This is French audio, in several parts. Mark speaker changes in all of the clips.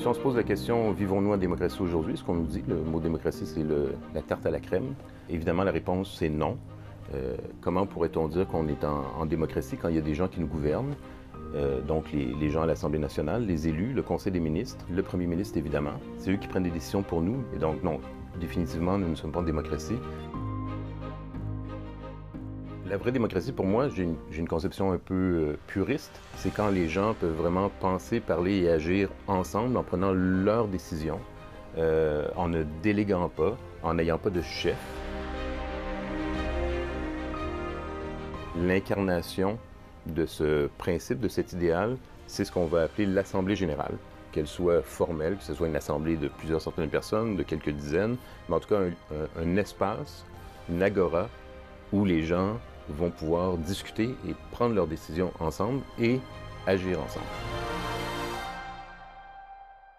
Speaker 1: Si on se pose la question vivons-nous en démocratie aujourd'hui, ce qu'on nous dit, le mot démocratie, c'est la tarte à la crème. Évidemment, la réponse, c'est non. Euh, comment pourrait-on dire qu'on est en, démocratie quand il y a des gens qui nous gouvernent, euh, donc les, les, gens à l'Assemblée nationale, les élus, le Conseil des ministres, le Premier ministre, évidemment. C'est eux qui prennent des décisions pour nous. Et donc, non, définitivement, nous ne sommes pas en démocratie. La vraie démocratie, pour moi, j'ai une, conception un peu euh, puriste. C'est quand les gens peuvent vraiment penser, parler et agir ensemble en prenant leurs décisions, euh, en ne déléguant pas, en n'ayant pas de chef. L'incarnation de ce principe, de cet idéal, c'est ce qu'on va appeler l'Assemblée générale, qu'elle soit formelle, que ce soit une assemblée de plusieurs centaines de personnes, de quelques dizaines, mais en tout cas un, un espace, une agora, où les gens vont pouvoir discuter et prendre leurs décisions ensemble et agir ensemble.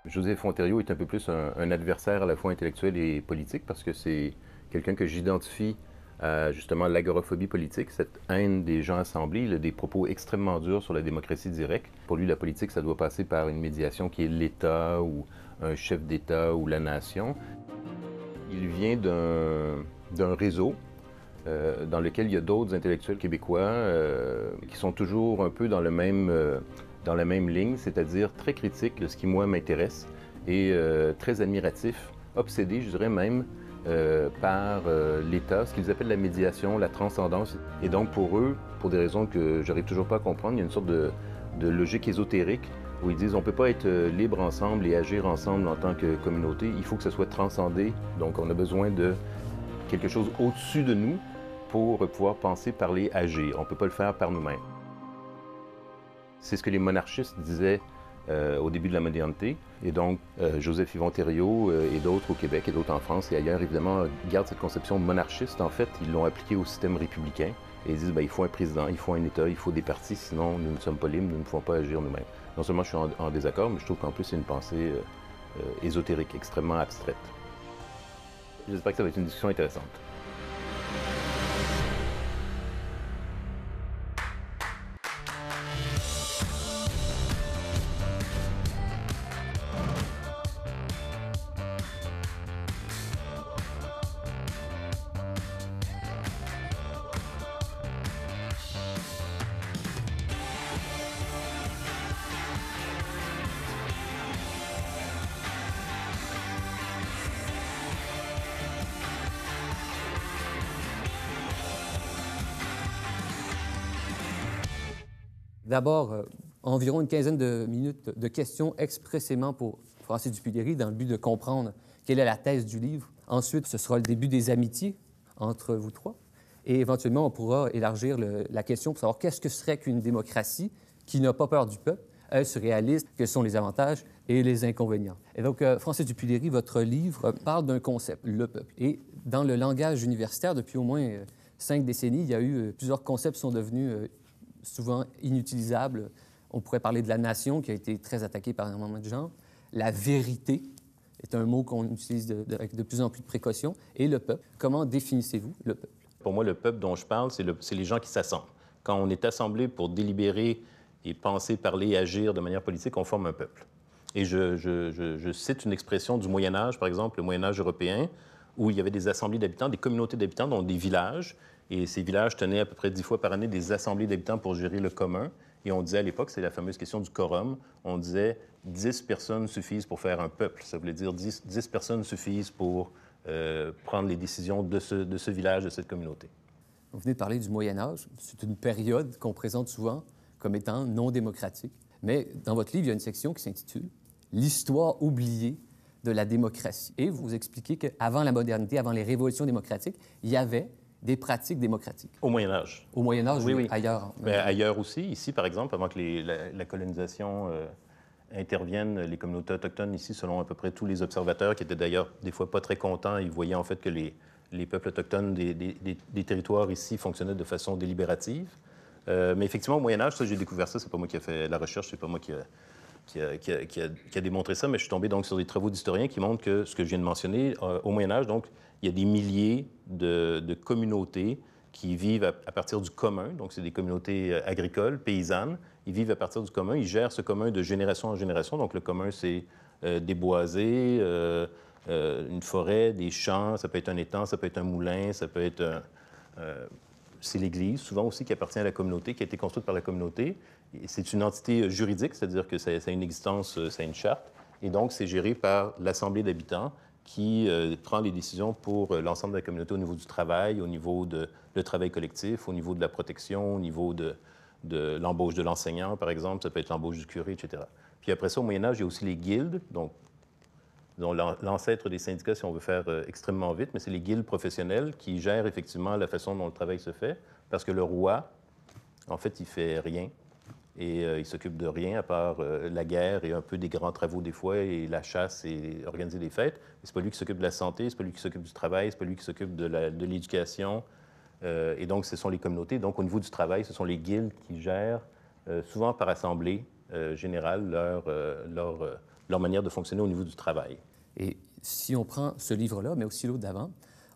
Speaker 1: Joseph Ontario est un peu plus un, adversaire à la fois intellectuel et politique parce que c'est quelqu'un que j'identifie à justement l'agoraphobie politique, cette haine des gens assemblés, il a des propos extrêmement durs sur la démocratie directe. Pour lui, la politique, ça doit passer par une médiation qui est l'État ou un chef d'État ou la nation. Il vient d'un réseau euh, dans lequel il y a d'autres intellectuels québécois euh, qui sont toujours un peu dans, le même, euh, dans la même ligne, c'est-à-dire très critiques de ce qui, moi, m'intéresse et très admiratifs, obsédés, je dirais même, par l'État, ce qu'ils appellent la médiation, la transcendance. Et donc, pour eux, pour des raisons que j'arrive toujours pas à comprendre, il y a une sorte de, logique ésotérique où ils disent on ne peut pas être libre ensemble et agir ensemble en tant que communauté, il faut que ce soit transcendé, donc on a besoin de quelque chose au-dessus de nous pour pouvoir penser, parler, agir. On ne peut pas le faire par nous-mêmes. C'est ce que les monarchistes disaient euh, au début de la modernité. Et donc, euh, Joseph Yvon Thériault euh, et d'autres au Québec et d'autres en France et ailleurs, évidemment, gardent cette conception monarchiste. En fait, ils l'ont appliquée au système républicain. Et ils disent, ben, il faut un président, il faut un État, il faut des partis, sinon nous ne sommes pas libres, nous ne pouvons pas agir nous-mêmes. Non seulement je suis en, en désaccord, mais je trouve qu'en plus c'est une pensée ésotérique, extrêmement abstraite. J'espère que ça va être une discussion intéressante.
Speaker 2: d'abord euh, environ une quinzaine de minutes de questions expressément pour Francis Dupudéry dans le but de comprendre quelle est la thèse du livre. Ensuite, ce sera le début des amitiés entre vous trois. Et éventuellement, on pourra élargir la question pour savoir qu'est-ce que serait qu'une démocratie qui n'a pas peur du peuple, elle se réalise, quels sont les avantages et les inconvénients. Et donc, euh, Francis Dupudéry, votre livre parle d'un concept, le peuple. Et dans le langage universitaire, depuis au moins euh, cinq décennies, il y a eu plusieurs concepts qui sont devenus souvent inutilisables. On pourrait parler de la nation, qui a été très attaquée par un moment de gens. La vérité est un mot qu'on utilise de, avec de plus en plus de précaution. Et le peuple, comment définissez-vous le peuple?
Speaker 1: Pour moi, le peuple dont je parle, c'est les gens qui s'assemblent. Quand on est assemblé pour délibérer et penser, parler, et agir de manière politique, on forme un peuple. Et je, je cite une expression du Moyen Âge, par exemple, le Moyen Âge européen, où il y avait des assemblées d'habitants, des communautés d'habitants, dont des villages, et ces villages tenaient à peu près dix fois par année des assemblées d'habitants pour gérer le commun. Et on disait à l'époque, c'est la fameuse question du quorum, on disait 10 personnes suffisent pour faire un peuple. Ça voulait dire 10, personnes suffisent pour euh, prendre les décisions de ce, de ce village, de cette communauté.
Speaker 2: Vous venez de parler du Moyen Âge. C'est une période qu'on présente souvent comme étant non démocratique. Mais dans votre livre, il y a une section qui s'intitule L'histoire oubliée de la démocratie. Et vous expliquez qu'avant la modernité, avant les révolutions démocratiques, il y avait des pratiques démocratiques. Au Moyen Âge. Au Moyen Âge, oui, ailleurs. Mais ben,
Speaker 1: ailleurs aussi, ici par exemple, avant que la, colonisation euh, intervienne, les communautés autochtones ici, selon à peu près tous les observateurs, qui étaient d'ailleurs des fois pas très contents, ils voyaient en fait que les, peuples autochtones des, territoires ici fonctionnaient de façon délibérative. Euh, mais effectivement, au Moyen Âge, ça j'ai découvert ça, c'est pas moi qui ai fait la recherche, c'est pas moi qui ai qui a, démontré ça, mais je suis tombé donc sur des travaux d'historiens qui montrent que ce que je viens de mentionner, euh, au Moyen Âge, donc, il y a des milliers de, communautés qui vivent à, partir du commun, donc c'est des communautés euh, agricoles, paysannes, ils vivent à partir du commun, ils gèrent ce commun de génération en génération, donc le commun c'est euh, des boisés, une forêt, des champs, ça peut être un étang, ça peut être un moulin, ça peut être un c'est l'Église, souvent aussi qui appartient à la communauté, qui a été construite par la communauté. C'est une entité euh, juridique, c'est-à-dire que ça, a une existence, euh, ça a une charte, et donc c'est géré par l'Assemblée d'habitants qui euh, prend les décisions pour l'ensemble de la communauté au niveau du travail, au niveau de le travail collectif, au niveau de la protection, au niveau de, de l'embauche de l'enseignant, par exemple, ça peut être l'embauche du curé, etc. Puis après ça, au Moyen Âge, il y a aussi les guildes, donc l'ancêtre des syndicats, si on veut faire euh, extrêmement vite, mais c'est les guildes professionnelles qui gèrent effectivement la façon dont le travail se fait, parce que le roi, en fait, il fait rien. Et euh, il s'occupe de rien à part euh, la guerre et un peu des grands travaux des fois, et la chasse et organiser des fêtes. C'est pas lui qui s'occupe de la santé, c'est pas lui qui s'occupe du travail, c'est pas lui qui s'occupe de l'éducation. et donc, ce sont les communautés. Donc, au niveau du travail, ce sont les guildes qui gèrent, souvent par assemblée générale, leur manière de fonctionner au niveau du travail. Et
Speaker 2: si on prend ce livre-là, mais aussi l'autre d'avant,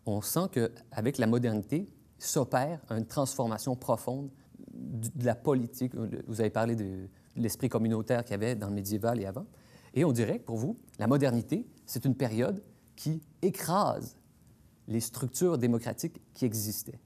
Speaker 2: on sent qu'avec la modernité s'opère une transformation profonde de la politique. Vous avez parlé de l'esprit communautaire qu'il y avait dans le médiéval et avant. Et on dirait que pour vous, la modernité, c'est une période qui écrase les structures démocratiques qui existaient.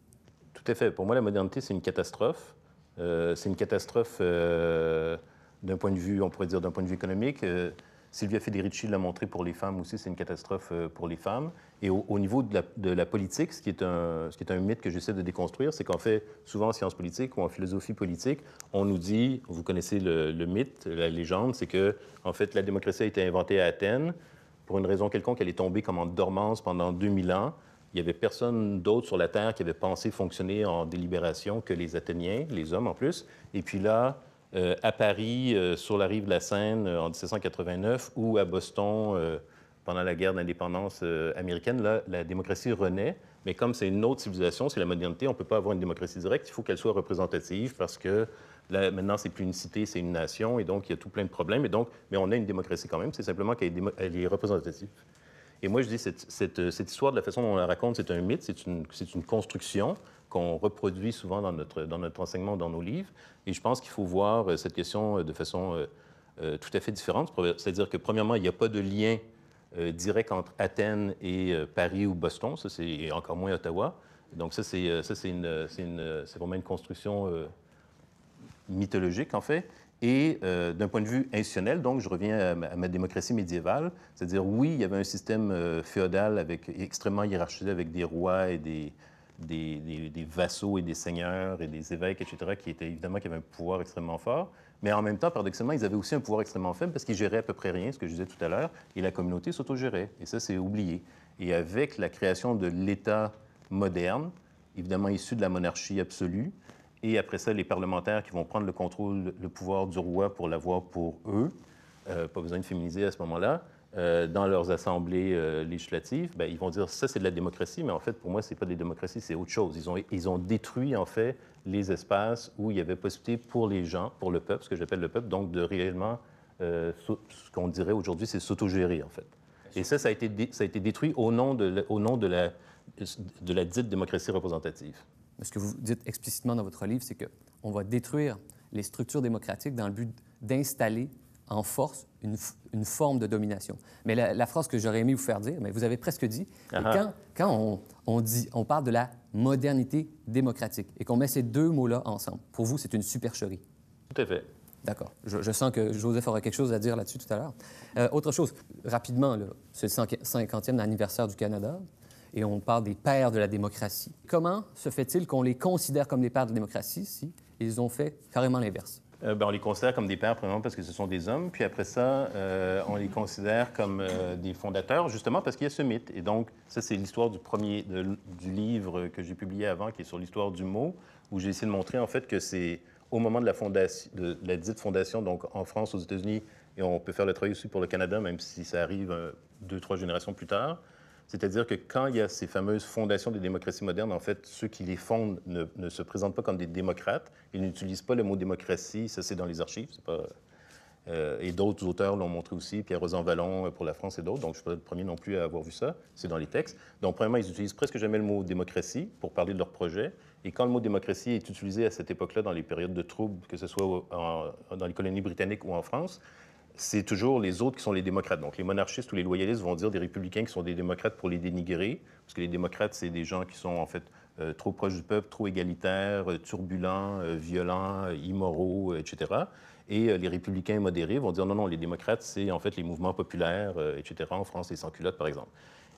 Speaker 1: Tout à fait. Pour moi, la modernité, c'est une catastrophe. Euh, c'est une catastrophe euh, d'un point de vue, on pourrait dire, d'un point de vue économique. Euh, Sylvia Federici l'a montré pour les femmes aussi, c'est une catastrophe euh, pour les femmes. Et au, niveau de la, politique, ce qui est un, mythe que j'essaie de déconstruire, c'est qu'en fait, souvent en sciences politiques ou en philosophie politique, on nous dit, vous connaissez le, le mythe, la légende, c'est que en fait, la démocratie a été inventée à Athènes. Pour une raison quelconque, elle est tombée comme en dormance pendant 2000 ans. Il n'y avait personne d'autre sur la Terre qui avait pensé fonctionner en délibération que les Athéniens, les hommes en plus. Et puis là, euh, à Paris, euh, sur la rive de la Seine, euh, en 1789, ou à Boston, pendant la guerre d'indépendance américaine, là, la démocratie renaît. Mais comme c'est une autre civilisation, c'est la modernité, on ne peut pas avoir une démocratie directe, il faut qu'elle soit représentative parce que là, maintenant, c'est plus une cité, c'est une nation, et donc il y a tout plein de problèmes. donc, mais on a une démocratie quand même, c'est simplement qu'elle est représentative. Et moi, je dis, euh, cette, histoire, de la façon dont on la raconte, c'est un mythe, c'est une, construction qu'on reproduit souvent dans notre, dans notre enseignement, dans nos livres. Et je pense qu'il faut voir euh, cette question euh, de façon tout à fait différente. C'est-à-dire que, premièrement, il n'y a pas de lien direct entre Athènes et Paris ou Boston, ça, et encore moins Ottawa. Donc ça, c'est vraiment une construction mythologique, en fait. Et euh, d'un point de vue institutionnel, donc je reviens à ma, démocratie médiévale, c'est-à-dire oui, il y avait un système euh, féodal extrêmement hiérarchisé avec des rois et des, vassaux et des seigneurs et des évêques, etc., qui étaient évidemment qui avaient un pouvoir extrêmement fort. Mais en même temps, paradoxalement, ils avaient aussi un pouvoir extrêmement faible parce qu'ils géraient à peu près rien, ce que je disais tout à l'heure, et la communauté s'autogérait. Et ça, c'est oublié. Et avec la création de l'État moderne, évidemment issu de la monarchie absolue, et après ça, les parlementaires qui vont prendre le contrôle, le pouvoir du roi pour l'avoir pour eux, euh, pas besoin de féminiser à ce moment-là, euh, dans leurs assemblées euh, législatives, ben, ils vont dire ça c'est de la démocratie, mais en fait pour moi c'est pas de la démocratie, c'est autre chose. Ils ont, ils ont détruit en fait les espaces où il y avait possibilité pour les gens, pour le peuple, ce que j'appelle le peuple, donc de réellement, ce qu'on dirait aujourd'hui, c'est s'autogérer en fait. Et ça, ça a été, ça a été détruit au nom de au nom de la, de la dite démocratie représentative ce que
Speaker 2: vous dites explicitement dans votre livre, c'est qu'on va détruire
Speaker 1: les structures démocratiques dans le but
Speaker 2: d'installer en force une, forme de domination. Mais la, phrase que j'aurais aimé vous faire dire, mais vous avez presque dit, ah ah. quand, on, dit, on parle de la modernité démocratique et qu'on met ces deux mots-là ensemble, pour vous, c'est une supercherie. Tout à fait. D'accord. Je, sens que Joseph aura quelque chose à dire là-dessus tout à l'heure. Euh, autre chose, rapidement, c'est le 50e anniversaire du Canada et on parle des pères de la démocratie. Comment se fait-il qu'on les considère comme des pères de la démocratie si ils ont fait
Speaker 1: carrément l'inverse? Euh, ben, on les considère comme des pères, premièrement, parce que ce sont des hommes. Puis après ça, euh, on les considère comme euh, des fondateurs, justement parce qu'il y a ce mythe. Et donc, ça, c'est l'histoire du premier du livre que j'ai publié avant, qui est sur l'histoire du mot, où j'ai essayé de montrer, en fait, que c'est au moment de la, fondation, de, de la dite fondation, donc en France, aux États-Unis, et on peut faire le travail aussi pour le Canada, même si ça arrive deux, trois générations plus tard, c'est-à-dire que quand il y a ces fameuses fondations des démocraties modernes, en fait, ceux qui les fondent ne, se présentent pas comme des démocrates. Ils n'utilisent pas le mot démocratie. Ça, c'est dans les archives. Euh, et d'autres auteurs l'ont montré aussi, Pierre Rosan Vallon euh, pour la France et d'autres. Donc, je ne suis pas le premier non plus à avoir vu ça. C'est dans les textes. Donc, premièrement, ils utilisent presque jamais le mot démocratie pour parler de leur projet. Et quand le mot démocratie est utilisé à cette époque-là, dans les périodes de troubles, que ce soit dans les colonies britanniques ou en France, c'est toujours les autres qui sont les démocrates. Donc les monarchistes ou les loyalistes vont dire des républicains qui sont des démocrates pour les dénigrer, parce que les démocrates, c'est des gens qui sont en fait euh, trop proches du peuple, trop égalitaires, euh, turbulents, euh, violents, immoraux, etc. Et les républicains modérés vont dire non, non, les démocrates, c'est en fait les mouvements populaires, etc. En France, les sans-culottes, par exemple.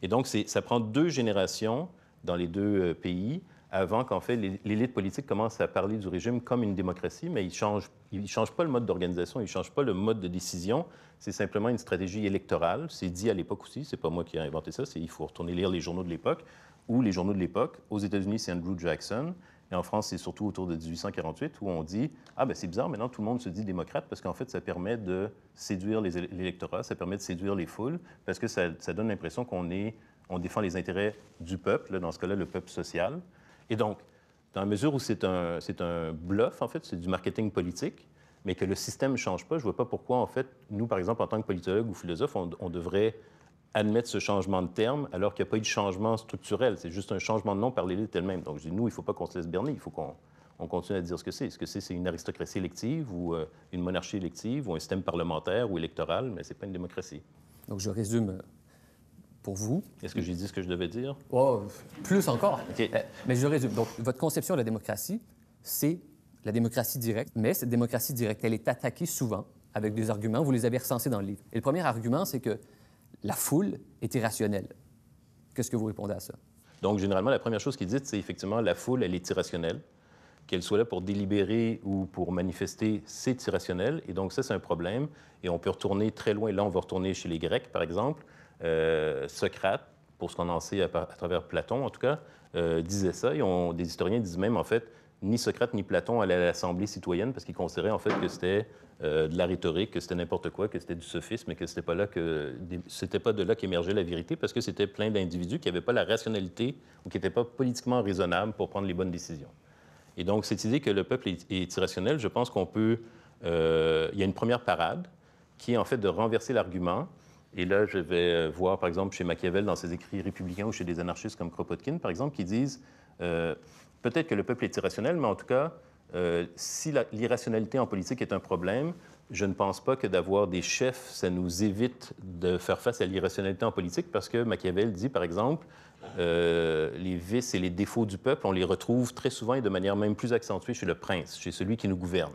Speaker 1: Et donc, ça prend deux générations dans les deux pays avant qu'en fait l'élite politique commence à parler du régime comme une démocratie, mais il ne change, il change pas le mode d'organisation, il ne change pas le mode de décision, c'est simplement une stratégie électorale. C'est dit à l'époque aussi, c'est pas moi qui ai inventé ça, il faut retourner lire les journaux de l'époque, ou les journaux de l'époque, aux États-Unis c'est Andrew Jackson, et en France c'est surtout autour de 1848 où on dit, ah ben c'est bizarre, maintenant tout le monde se dit démocrate parce qu'en fait ça permet de séduire l'électorat, ça permet de séduire les foules, parce que ça, donne l'impression qu'on On défend les intérêts du peuple, dans ce cas-là, le peuple social, et donc, dans la mesure où c'est un, bluff, en fait, c'est du marketing politique, mais que le système ne change pas, je ne vois pas pourquoi, en fait, nous, par exemple, en tant que politologue ou philosophe, on, devrait admettre ce changement de terme alors qu'il n'y a pas eu de changement structurel. C'est juste un changement de nom par l'élite elle-même. Donc, je dis, nous, il ne faut pas qu'on se laisse berner, il faut qu'on continue à dire ce que c'est. Ce que c'est, c'est une aristocratie élective ou euh, une monarchie élective ou un système parlementaire ou électoral, mais ce n'est pas une démocratie.
Speaker 2: Donc, je résume vous.
Speaker 1: Est-ce que j'ai dit ce que je devais dire?
Speaker 2: Oh, plus encore. Eh. Mais je résume. Donc, votre conception de la démocratie, c'est la démocratie directe, mais cette démocratie directe, elle est attaquée souvent avec des arguments. Vous les avez recensés dans le livre. Et le premier argument, c'est que la foule est irrationnelle. Qu'est-ce que vous répondez à ça?
Speaker 1: Donc, généralement, la première chose qu'ils disent, c'est effectivement la foule, elle est irrationnelle. Qu'elle soit là pour délibérer ou pour manifester, c'est irrationnel. Et donc, ça, c'est un problème. Et on peut retourner très loin. Là, on va retourner chez les Grecs, par exemple euh, Socrate, pour ce qu'on en sait à, travers Platon en tout cas, euh, disait ça. Et on, des historiens disent même, en fait, ni Socrate ni Platon allaient à l'Assemblée citoyenne parce qu'ils considéraient en fait que c'était euh, de la rhétorique, que c'était n'importe quoi, que c'était du sophisme et que c'était pas là que c'était pas de là qu'émergeait la vérité parce que c'était plein d'individus qui n'avaient pas la rationalité ou qui n'étaient pas politiquement raisonnables pour prendre les bonnes décisions. Et donc cette idée que le peuple est, irrationnel, je pense qu'on peut, il y a une première parade qui est en fait de renverser l'argument et là, je vais euh, voir, par exemple, chez Machiavel, dans ses écrits républicains ou chez des anarchistes comme Kropotkin, par exemple, qui disent euh, peut-être que le peuple est irrationnel, mais en tout cas, euh, si l'irrationalité en politique est un problème, je ne pense pas que d'avoir des chefs, ça nous évite de faire face à l'irrationalité en politique, parce que Machiavel dit, par exemple, les vices et les défauts du peuple, on les retrouve très souvent et de manière même plus accentuée chez le prince, chez celui qui nous gouverne.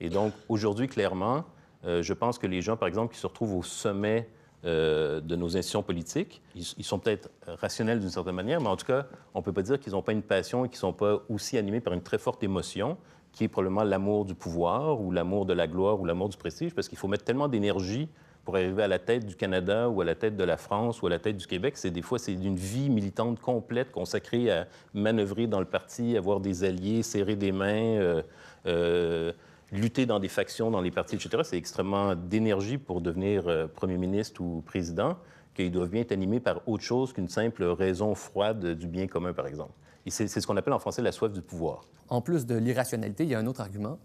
Speaker 1: Et donc, aujourd'hui, clairement, je pense que les gens, par exemple, qui se retrouvent au sommet euh, de nos institutions politiques. Ils, sont peut-être rationnels d'une certaine manière, mais en tout cas, on ne peut pas dire qu'ils n'ont pas une passion et qu'ils ne sont pas aussi animés par une très forte émotion, qui est probablement l'amour du pouvoir ou l'amour de la gloire ou l'amour du prestige, parce qu'il faut mettre tellement d'énergie pour arriver à la tête du Canada ou à la tête de la France ou à la tête du Québec, c'est des fois c'est d'une vie militante complète consacrée à manœuvrer dans le parti, avoir des alliés, serrer des mains, euh, euh, lutter dans des factions, dans les partis, etc., c'est extrêmement d'énergie pour devenir euh, premier ministre ou président, qu'ils doivent bien être animés par autre chose qu'une simple raison froide du bien commun, par exemple. Et c'est, ce qu'on appelle en français la soif du pouvoir.
Speaker 2: En plus de l'irrationalité, il y a un autre argument.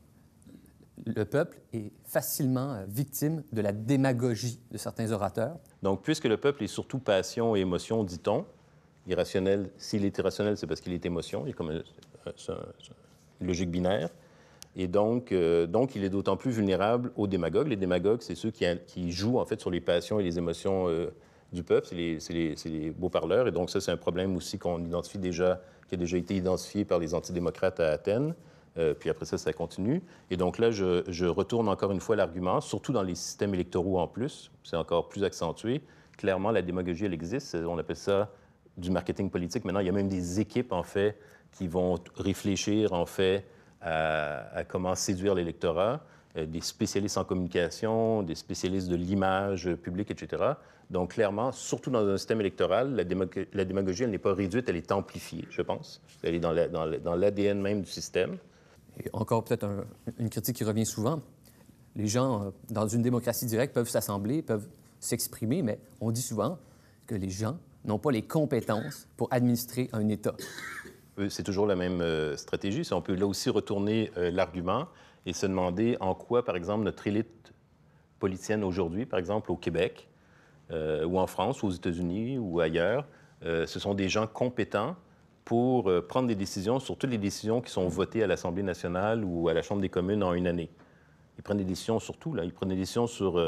Speaker 2: Le peuple est facilement euh, victime de la démagogie de certains orateurs.
Speaker 1: Donc, puisque le peuple est surtout passion et émotion, dit-on, irrationnel, s'il est irrationnel, c'est parce qu'il est émotion, il y comme euh, logique binaire. Et donc, euh, donc il est d'autant plus vulnérable aux démagogues. Les démagogues, c'est ceux qui, jouent en fait sur les passions et les émotions euh, du peuple. C'est les, beaux parleurs. Et donc ça, c'est un problème aussi qu'on identifie déjà, qui a déjà été identifié par les antidémocrates à Athènes. Euh, puis après ça, ça continue. Et donc là, je, je retourne encore une fois l'argument, surtout dans les systèmes électoraux en plus, c'est encore plus accentué. Clairement, la démagogie, elle existe. On appelle ça du marketing politique. Maintenant, il y a même des équipes, en fait, qui vont réfléchir, en fait, à, comment séduire l'électorat, euh, des spécialistes en communication, des spécialistes de l'image publique, etc. Donc, clairement, surtout dans un système électoral, la, démagogie, elle n'est pas réduite, elle est amplifiée, je pense. Elle est dans l'ADN même du système.
Speaker 2: Et encore peut-être une critique qui revient souvent. Les gens, euh, dans une démocratie directe, peuvent s'assembler, peuvent s'exprimer, mais on dit souvent que les gens n'ont pas les compétences pour administrer un État
Speaker 1: c'est toujours la même euh, stratégie. On peut là aussi retourner euh, l'argument et se demander en quoi, par exemple, notre élite politicienne aujourd'hui, par exemple au Québec, euh, ou en France, ou aux États-Unis, ou ailleurs, ce sont des gens compétents pour prendre des décisions sur toutes les décisions qui sont votées à l'Assemblée nationale ou à la Chambre des communes en une année. Ils prennent des décisions sur tout. Là. Ils prennent des décisions sur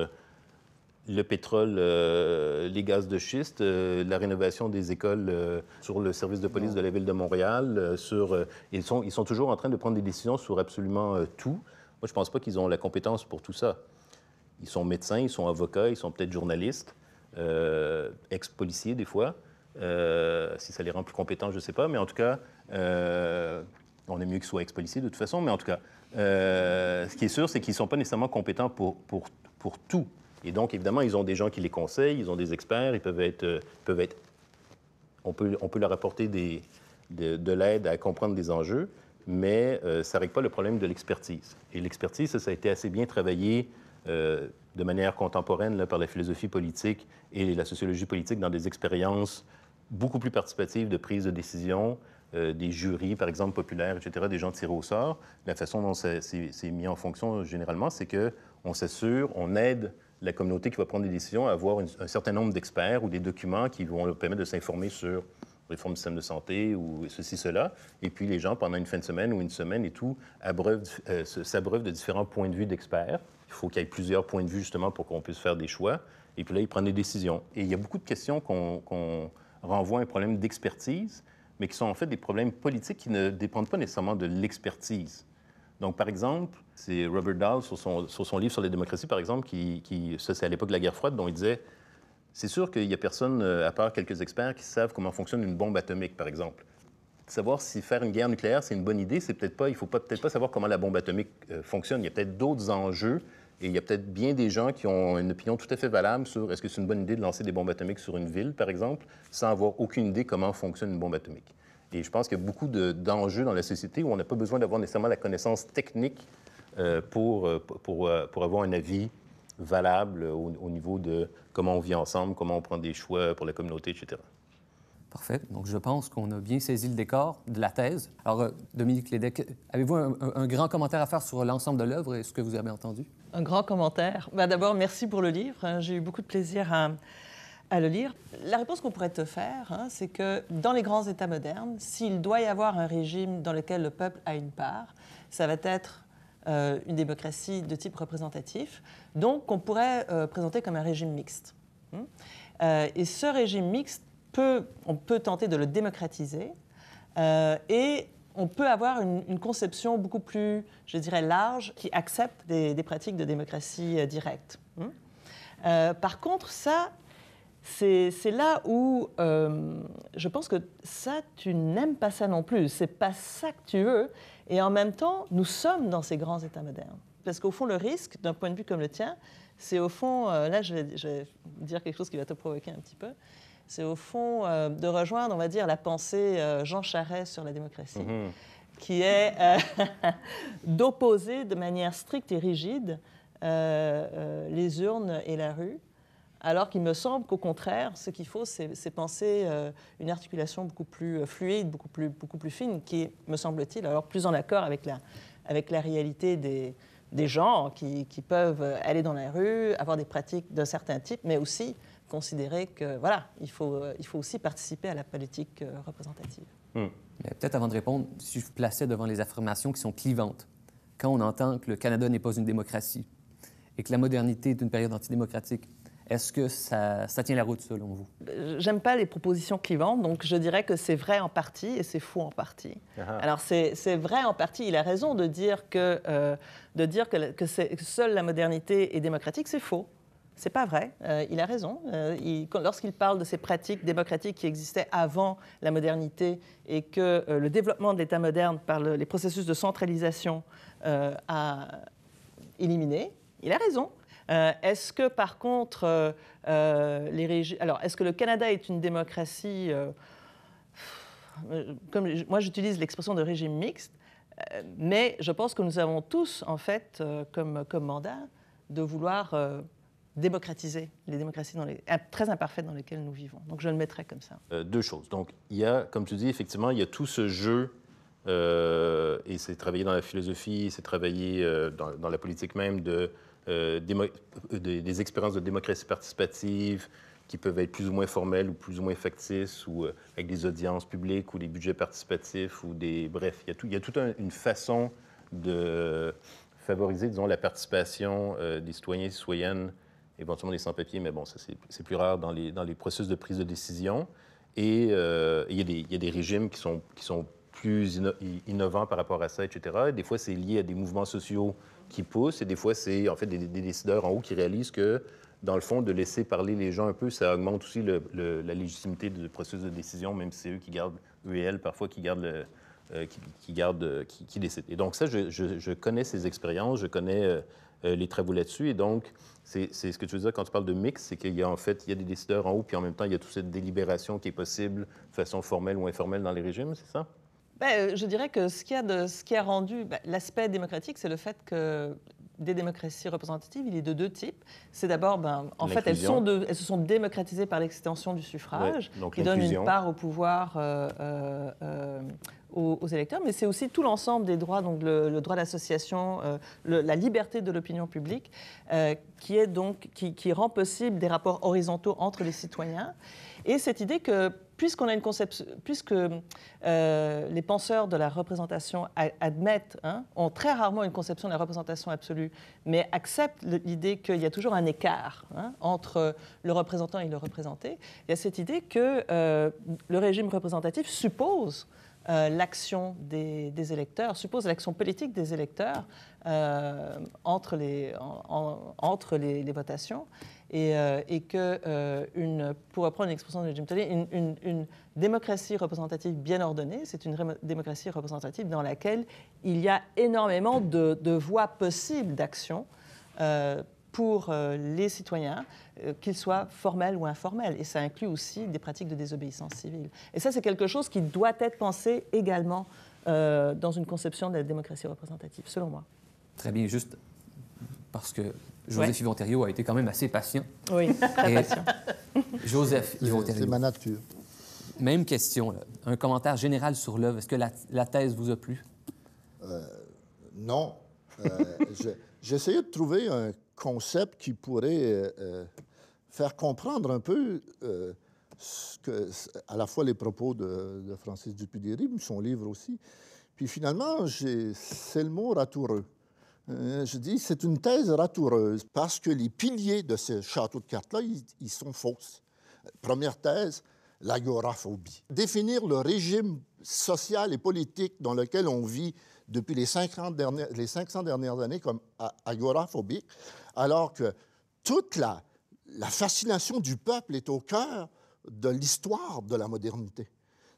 Speaker 1: le pétrole, euh, les gaz de schiste, euh, la rénovation des écoles euh, sur le service de police de la ville de Montréal, sur ils sont ils sont toujours en train de prendre des décisions sur absolument tout. Moi, je pense pas qu'ils ont la compétence pour tout ça. Ils sont médecins, ils sont avocats, ils sont peut-être journalistes, ex-policiers des fois. si ça les rend plus compétents, je sais pas, mais en tout cas, on est mieux qu'ils soient ex-policiers de toute façon. Mais en tout cas, ce qui est sûr, c'est qu'ils sont pas nécessairement compétents pour pour pour tout. Et donc, évidemment, ils ont des gens qui les conseillent, ils ont des experts, ils peuvent être... Euh, peuvent être on, peut, on peut leur apporter de, l'aide à comprendre des enjeux, mais euh, ça ne règle pas le problème de l'expertise. Et l'expertise, ça, a été assez bien travaillé euh, de manière contemporaine là, par la philosophie politique et la sociologie politique dans des expériences beaucoup plus participatives de prise de décision, des jurys, par exemple, populaires, etc., des gens tirés au sort. La façon dont c'est mis en fonction, généralement, c'est qu'on s'assure, on aide la communauté qui va prendre des décisions avoir un certain nombre d'experts ou des documents qui vont leur permettre de s'informer sur réforme du système de santé ou ceci, cela. Et puis les gens, pendant une fin de semaine ou une semaine et tout, euh, s'abreuvent de différents points de vue d'experts. Il faut qu'il y ait plusieurs points de vue justement pour qu'on puisse faire des choix. Et puis là, ils prennent des décisions. Et il y a beaucoup de questions qu'on renvoie à un problème d'expertise, mais qui sont en fait des problèmes politiques qui ne dépendent pas nécessairement de l'expertise. Donc, par exemple, c'est Robert Dow, sur son, livre sur les démocraties, par exemple, qui, qui ça c'est à l'époque de la guerre froide, dont il disait c'est sûr qu'il n'y a personne, euh, à part quelques experts, qui savent comment fonctionne une bombe atomique, par exemple. Savoir si faire une guerre nucléaire, c'est une bonne idée, c'est peut-être pas, il faut peut-être pas savoir comment la bombe atomique euh, fonctionne. Il y a peut-être d'autres enjeux et il y a peut-être bien des gens qui ont une opinion tout à fait valable sur est-ce que c'est une bonne idée de lancer des bombes atomiques sur une ville, par exemple, sans avoir aucune idée comment fonctionne une bombe atomique. Et je pense qu'il y a beaucoup d'enjeux dans la société où on n'a pas besoin d'avoir nécessairement la connaissance technique euh, euh, pour, pour, euh, pour, avoir un avis valable au, niveau de comment on vit ensemble, comment on prend des choix pour la communauté, etc.
Speaker 2: Parfait. Donc, je pense qu'on a bien saisi le décor de la thèse. Alors, Dominique Lédec, avez-vous un, un, grand commentaire à faire sur l'ensemble de l'œuvre et ce que vous avez entendu?
Speaker 3: Un grand commentaire. Ben, d'abord, merci pour le livre. J'ai eu beaucoup de plaisir à, à le lire. La réponse qu'on pourrait te faire, hein, c'est que dans les grands États modernes, s'il doit y avoir un régime dans lequel le peuple a une part, ça va être euh, une démocratie de type représentatif, donc qu'on pourrait euh, présenter comme un régime mixte. Hmm? Euh, et ce régime mixte, peut, on peut tenter de le démocratiser et on peut avoir une, conception beaucoup plus, je dirais, large qui accepte des, pratiques de démocratie directe. Hmm? par contre, ça, c'est là où euh, je pense que ça, tu n'aimes pas ça non plus. C'est pas ça que tu veux. Et en même temps, nous sommes dans ces grands États modernes. Parce qu'au fond, le risque, d'un point de vue comme le tien, c'est au fond, euh, là, je vais, dire quelque chose qui va te provoquer un petit peu. C'est au fond euh, de rejoindre, on va dire, la pensée Jean Charest sur la démocratie, mhm. qui est d'opposer de manière stricte et rigide les urnes et la rue alors qu'il me semble qu'au contraire, ce qu'il faut, c'est penser euh, une articulation beaucoup plus euh, fluide, beaucoup plus, fine, qui est, me semble-t-il, alors plus en accord avec la, réalité des, gens qui, peuvent aller dans la rue, avoir des pratiques d'un certain type, mais aussi considérer que voilà, il faut, euh, aussi participer à la politique représentative.
Speaker 2: Hmm. Peut-être avant de répondre, si je vous plaçais devant les affirmations qui sont clivantes, quand on entend que le Canada n'est pas une démocratie et que la modernité est une période antidémocratique, est-ce que ça, tient la route selon vous
Speaker 3: euh, J'aime pas les propositions clivantes, donc je dirais que c'est vrai en partie et c'est faux en partie.
Speaker 2: Ah ah. Alors c'est vrai
Speaker 3: en partie, il a raison de dire que, euh, de dire que, seule la modernité est démocratique, c'est faux. C'est pas vrai, euh, il a raison. Lorsqu'il parle de ces pratiques démocratiques qui existaient avant la modernité et que le développement de l'État moderne par les processus de centralisation a éliminé, il a raison. Euh, est-ce que par contre, euh, euh, les alors est-ce que le Canada est une démocratie comme moi j'utilise l'expression de régime mixte, mais je pense que nous avons tous en fait comme, comme mandat de vouloir démocratiser les démocraties dans les... très imparfaites dans lesquelles nous vivons. Donc je le mettrai comme
Speaker 1: ça. deux choses. Donc il y a, comme tu dis, effectivement, il y a tout ce jeu et c'est travaillé dans la philosophie, c'est travaillé dans, la politique même de euh, euh, des, expériences de démocratie participative qui peuvent être plus ou moins formelles ou plus ou moins factices, ou euh, avec des audiences publiques ou des budgets participatifs, ou des... Bref, il y a, tout, il y a toute une façon de favoriser, disons, la participation des citoyens et citoyennes, éventuellement des sans-papiers, mais bon, ça c'est plus rare dans les, dans les processus de prise de décision. Et il, y a des, il, y a des, régimes qui sont, qui sont plus innovants par rapport à ça, etc. Et des fois, c'est lié à des mouvements sociaux qui poussent, et des fois, c'est en fait des, décideurs en haut qui réalisent que, dans le fond, de laisser parler les gens un peu, ça augmente aussi la légitimité du processus de décision, même si c'est eux qui gardent, eux et elles, parfois, qui gardent euh, qui, qui, euh, Et donc ça, je, connais ces expériences, je connais euh, les travaux là-dessus. Et donc, c'est ce que tu veux dire quand tu parles de mix, c'est qu'il y a en fait, il y a des décideurs en haut, puis en même temps, il y a toute cette délibération qui est possible de façon formelle ou informelle dans les régimes, c'est ça?
Speaker 3: Bah, euh, je dirais que ce qui a, de, ce qui a rendu bah, l'aspect démocratique, c'est le fait que des démocraties représentatives, il est de deux types. C'est d'abord, ben, en fait, elles, se sont démocratisées par l'extension du suffrage, qui donne une part au pouvoir euh, euh, aux, électeurs, mais c'est aussi tout l'ensemble des droits, donc le, droit d'association, la liberté de l'opinion publique, qui, qui, qui rend possible des rapports horizontaux entre les citoyens. Et cette idée que a une conception, puisque euh, les penseurs de la représentation admettent, hein, ont très rarement une conception de la représentation absolue, mais acceptent l'idée qu'il y a toujours un écart hein, entre le représentant et le représenté, il y a cette idée que euh, le régime représentatif suppose euh, l'action des, électeurs, suppose l'action politique des électeurs entre, les, entre les, les, votations. Euh, et, que, euh, une, pour reprendre l'expression de Jim Tully, une, démocratie représentative bien ordonnée, c'est une démocratie représentative dans laquelle il y a énormément de, voies possibles d'action euh, pour les citoyens, qu'ils soient formels ou informels. Et ça inclut aussi des pratiques de désobéissance civile. Et ça, c'est quelque chose qui doit être pensé également dans une conception de la démocratie représentative, selon moi.
Speaker 2: Très bien, juste parce que Joseph ouais. a été quand même assez patient. Oui, très patient. Joseph C'est ma nature. Même question, un commentaire général sur l'œuvre. Est-ce que la, thèse vous a plu?
Speaker 4: Euh, non. Euh, J'essayais de trouver un concept qui pourrait euh, euh, faire comprendre un peu que, à la fois les propos de, de Francis dupuy mais son livre aussi. Puis finalement, c'est le mot ratoureux. Euh, je dis, c'est une thèse ratoureuse parce que les piliers de ce château de cartes-là, ils, sont fausses. Première thèse, l'agoraphobie. Définir le régime social et politique dans lequel on vit depuis les 500 dernières, dernières années comme agoraphobique, alors que toute la fascination du peuple est au cœur de l'histoire de la modernité.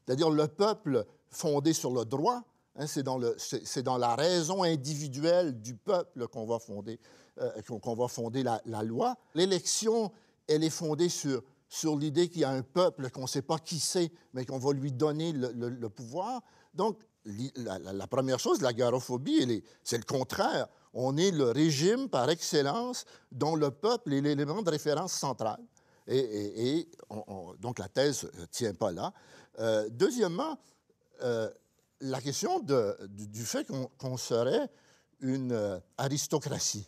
Speaker 4: C'est-à-dire le peuple fondé sur le droit, Hein, c'est, dans le, dans la raison individuelle du peuple qu'on va fonder, euh, qu'on, va fonder la, loi. L'élection, elle est fondée sur, sur l'idée qu'il y a un peuple qu'on ne sait pas qui c'est, mais qu'on va lui donner le, pouvoir. Donc, la, première chose, la garophobie, c'est le contraire. On est le régime par excellence dont le peuple est l'élément de référence central. Et, donc la thèse ne euh, tient pas là. Euh, deuxièmement, la question du, fait qu'on serait une euh, aristocratie.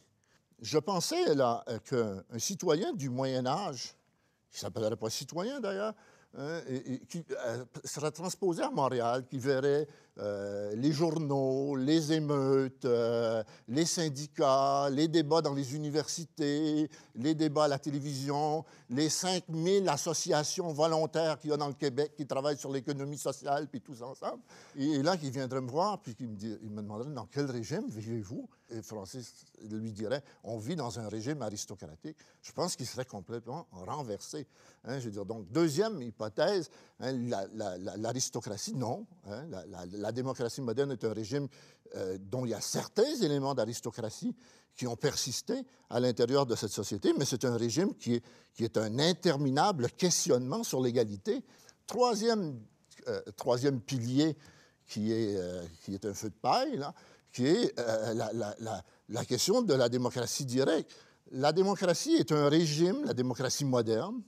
Speaker 4: Je pensais là euh, qu'un citoyen du Moyen Âge, qui s'appellerait pas citoyen d'ailleurs, Hein, et, qui sera euh, serait transposé à Montréal, qui verrait euh, les journaux, les émeutes, euh, les syndicats, les débats dans les universités, les débats à la télévision, les 5000 associations volontaires qu'il y a dans le Québec qui travaillent sur l'économie sociale, puis tous ensemble. Et, là, qui viendrait me voir, puis qui me, il me demanderait dans quel régime vivez-vous et Francis lui dirait, on vit dans un régime aristocratique, je pense qu'il serait complètement renversé. Hein, je veux dire, donc, deuxième hypothèse, hein, l'aristocratie, non. Hein, la, démocratie moderne est un régime euh, dont il y a certains éléments d'aristocratie qui ont persisté à l'intérieur de cette société, mais c'est un régime qui est, qui est un interminable questionnement sur l'égalité. Troisième, euh, troisième pilier qui est, euh, qui est un feu de paille, là, qui est euh, la, question de la démocratie directe. La démocratie est un régime, la démocratie moderne,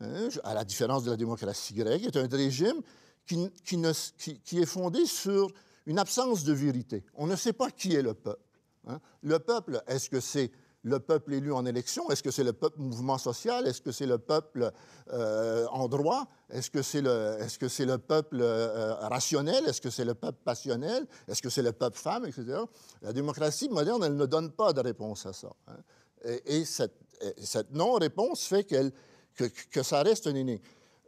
Speaker 4: hein, à la différence de la démocratie grecque, est un régime qui, qui, ne, est fondé sur une absence de vérité. On ne sait pas qui est le peuple. Hein. Le peuple, est-ce que c'est le peuple élu en élection Est-ce que c'est le peuple mouvement social Est-ce que c'est le peuple euh, en droit Est-ce que c'est le, est -ce c'est le, peuple euh, rationnel Est-ce que c'est le peuple passionnel Est-ce que c'est le peuple femme, etc. La démocratie moderne, elle ne donne pas de réponse à ça. Hein. Et, cette, non-réponse fait que, ça reste un énigme.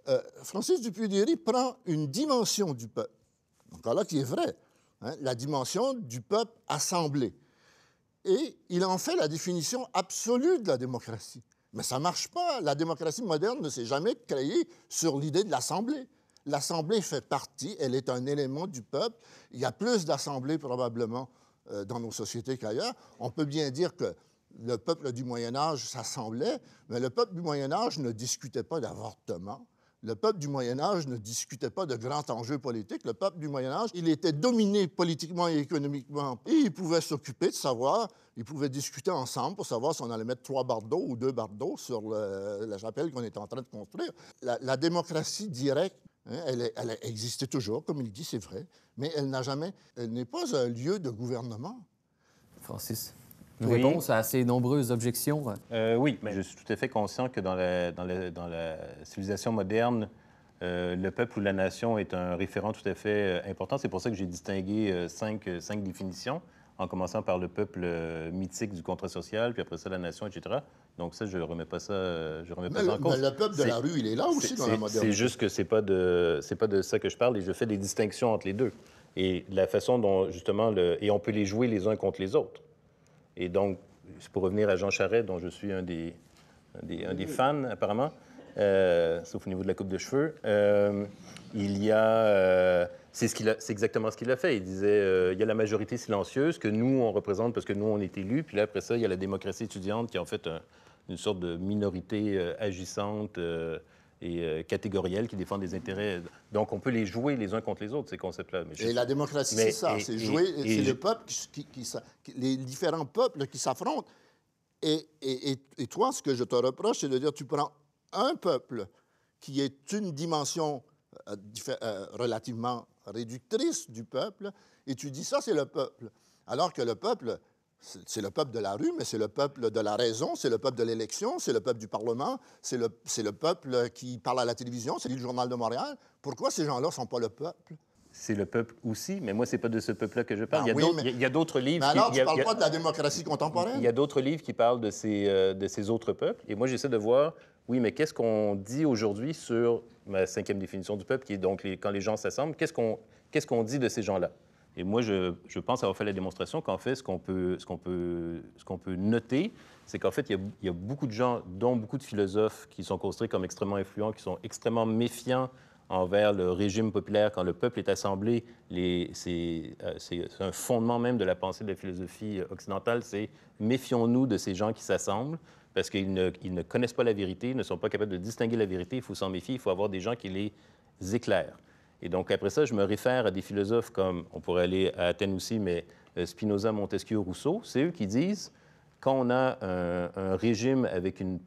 Speaker 4: Euh, Francis dupuy dury prend une dimension du peuple, encore là qui est vrai, hein, la dimension du peuple assemblé et il en fait la définition absolue de la démocratie. Mais ça ne marche pas. La démocratie moderne ne s'est jamais créée sur l'idée de l'Assemblée. L'Assemblée fait partie, elle est un élément du peuple. Il y a plus d'assemblées probablement euh, dans nos sociétés qu'ailleurs. On peut bien dire que le peuple du Moyen Âge s'assemblait, mais le peuple du Moyen Âge ne discutait pas d'avortement le peuple du Moyen Âge ne discutait pas de grands enjeux politiques. Le peuple du Moyen Âge, il était dominé politiquement et économiquement. Et il pouvait s'occuper de savoir, il pouvait discuter ensemble pour savoir si on allait mettre trois bardeaux ou deux bardeaux sur la chapelle qu'on est en train de construire. La, démocratie directe, hein, elle, elle, toujours, comme il dit, c'est vrai, mais elle n'a jamais, elle n'est pas un lieu de gouvernement. Francis une réponse
Speaker 1: à assez nombreuses objections. Euh, oui, mais je suis tout à fait conscient que dans la, dans civilisation moderne, euh, le peuple ou la nation est un référent tout à fait euh, important. C'est pour ça que j'ai distingué cinq, cinq, définitions, en commençant par le peuple mythique du contrat social, puis après ça la nation, etc. Donc ça, je ne remets pas ça, je remets en cause. Mais le peuple de la rue, il est là aussi dans la modernité. C'est juste que ce n'est pas, de, pas de ça que je parle et je fais des distinctions entre les deux. Et la façon dont, justement, le, et on peut les jouer les uns contre les autres. Et donc, pour revenir à Jean Charret, dont je suis un des, un des, fans apparemment, euh, sauf au niveau de la coupe de cheveux, euh, il y euh, a... c'est exactement ce qu'il a fait. Il disait, il y a la majorité silencieuse que nous, on représente parce que nous, on est élus. Puis là, après ça, il y a la démocratie étudiante qui est en fait une sorte de minorité agissante et euh, qui défendent des intérêts. Donc, on peut les jouer les uns contre les autres, ces concepts-là. Et la démocratie, c'est ça. C'est jouer, c'est le
Speaker 4: peuple qui, les différents peuples qui s'affrontent. Et, toi, ce que je te reproche, c'est de dire, tu prends un peuple qui est une dimension euh, euh, relativement réductrice du peuple, et tu dis, ça, c'est le peuple. Alors que le peuple, c'est le peuple de la rue, mais c'est le peuple de la raison, c'est le peuple de l'élection, c'est le peuple du Parlement, c'est le, peuple qui parle à la télévision, c'est le Journal de Montréal. Pourquoi ces gens-là ne sont pas le peuple?
Speaker 1: C'est le peuple aussi, mais moi, c'est pas de ce peuple-là que je parle. Ah il, y a d'autres livres. tu ne parles de la
Speaker 4: démocratie contemporaine?
Speaker 1: Il y a d'autres livres qui parlent de ces, euh, de ces autres peuples. Et moi, j'essaie de voir, oui, mais qu'est-ce qu'on dit aujourd'hui sur ma cinquième définition du peuple, qui est donc quand les gens s'assemblent, qu'est-ce qu'on dit de ces gens-là? Et moi, je, pense avoir fait la démonstration qu'en fait, ce qu'on peut, noter, c'est qu'en fait, il y, a, beaucoup de gens, dont beaucoup de philosophes, qui sont construits comme extrêmement influents, qui sont extrêmement méfiants envers le régime populaire. Quand le peuple est assemblé, euh, c'est un fondement même de la pensée de la philosophie occidentale, c'est méfions-nous de ces gens qui s'assemblent parce qu'ils ne, connaissent pas la vérité, ne sont pas capables de distinguer la vérité, il faut s'en méfier, il faut avoir des gens qui les éclairent. Et donc après ça, je me réfère à des philosophes comme, on pourrait aller à Athènes aussi, mais euh, Spinoza, Montesquieu, Rousseau, c'est eux qui disent, quand on a un, régime avec une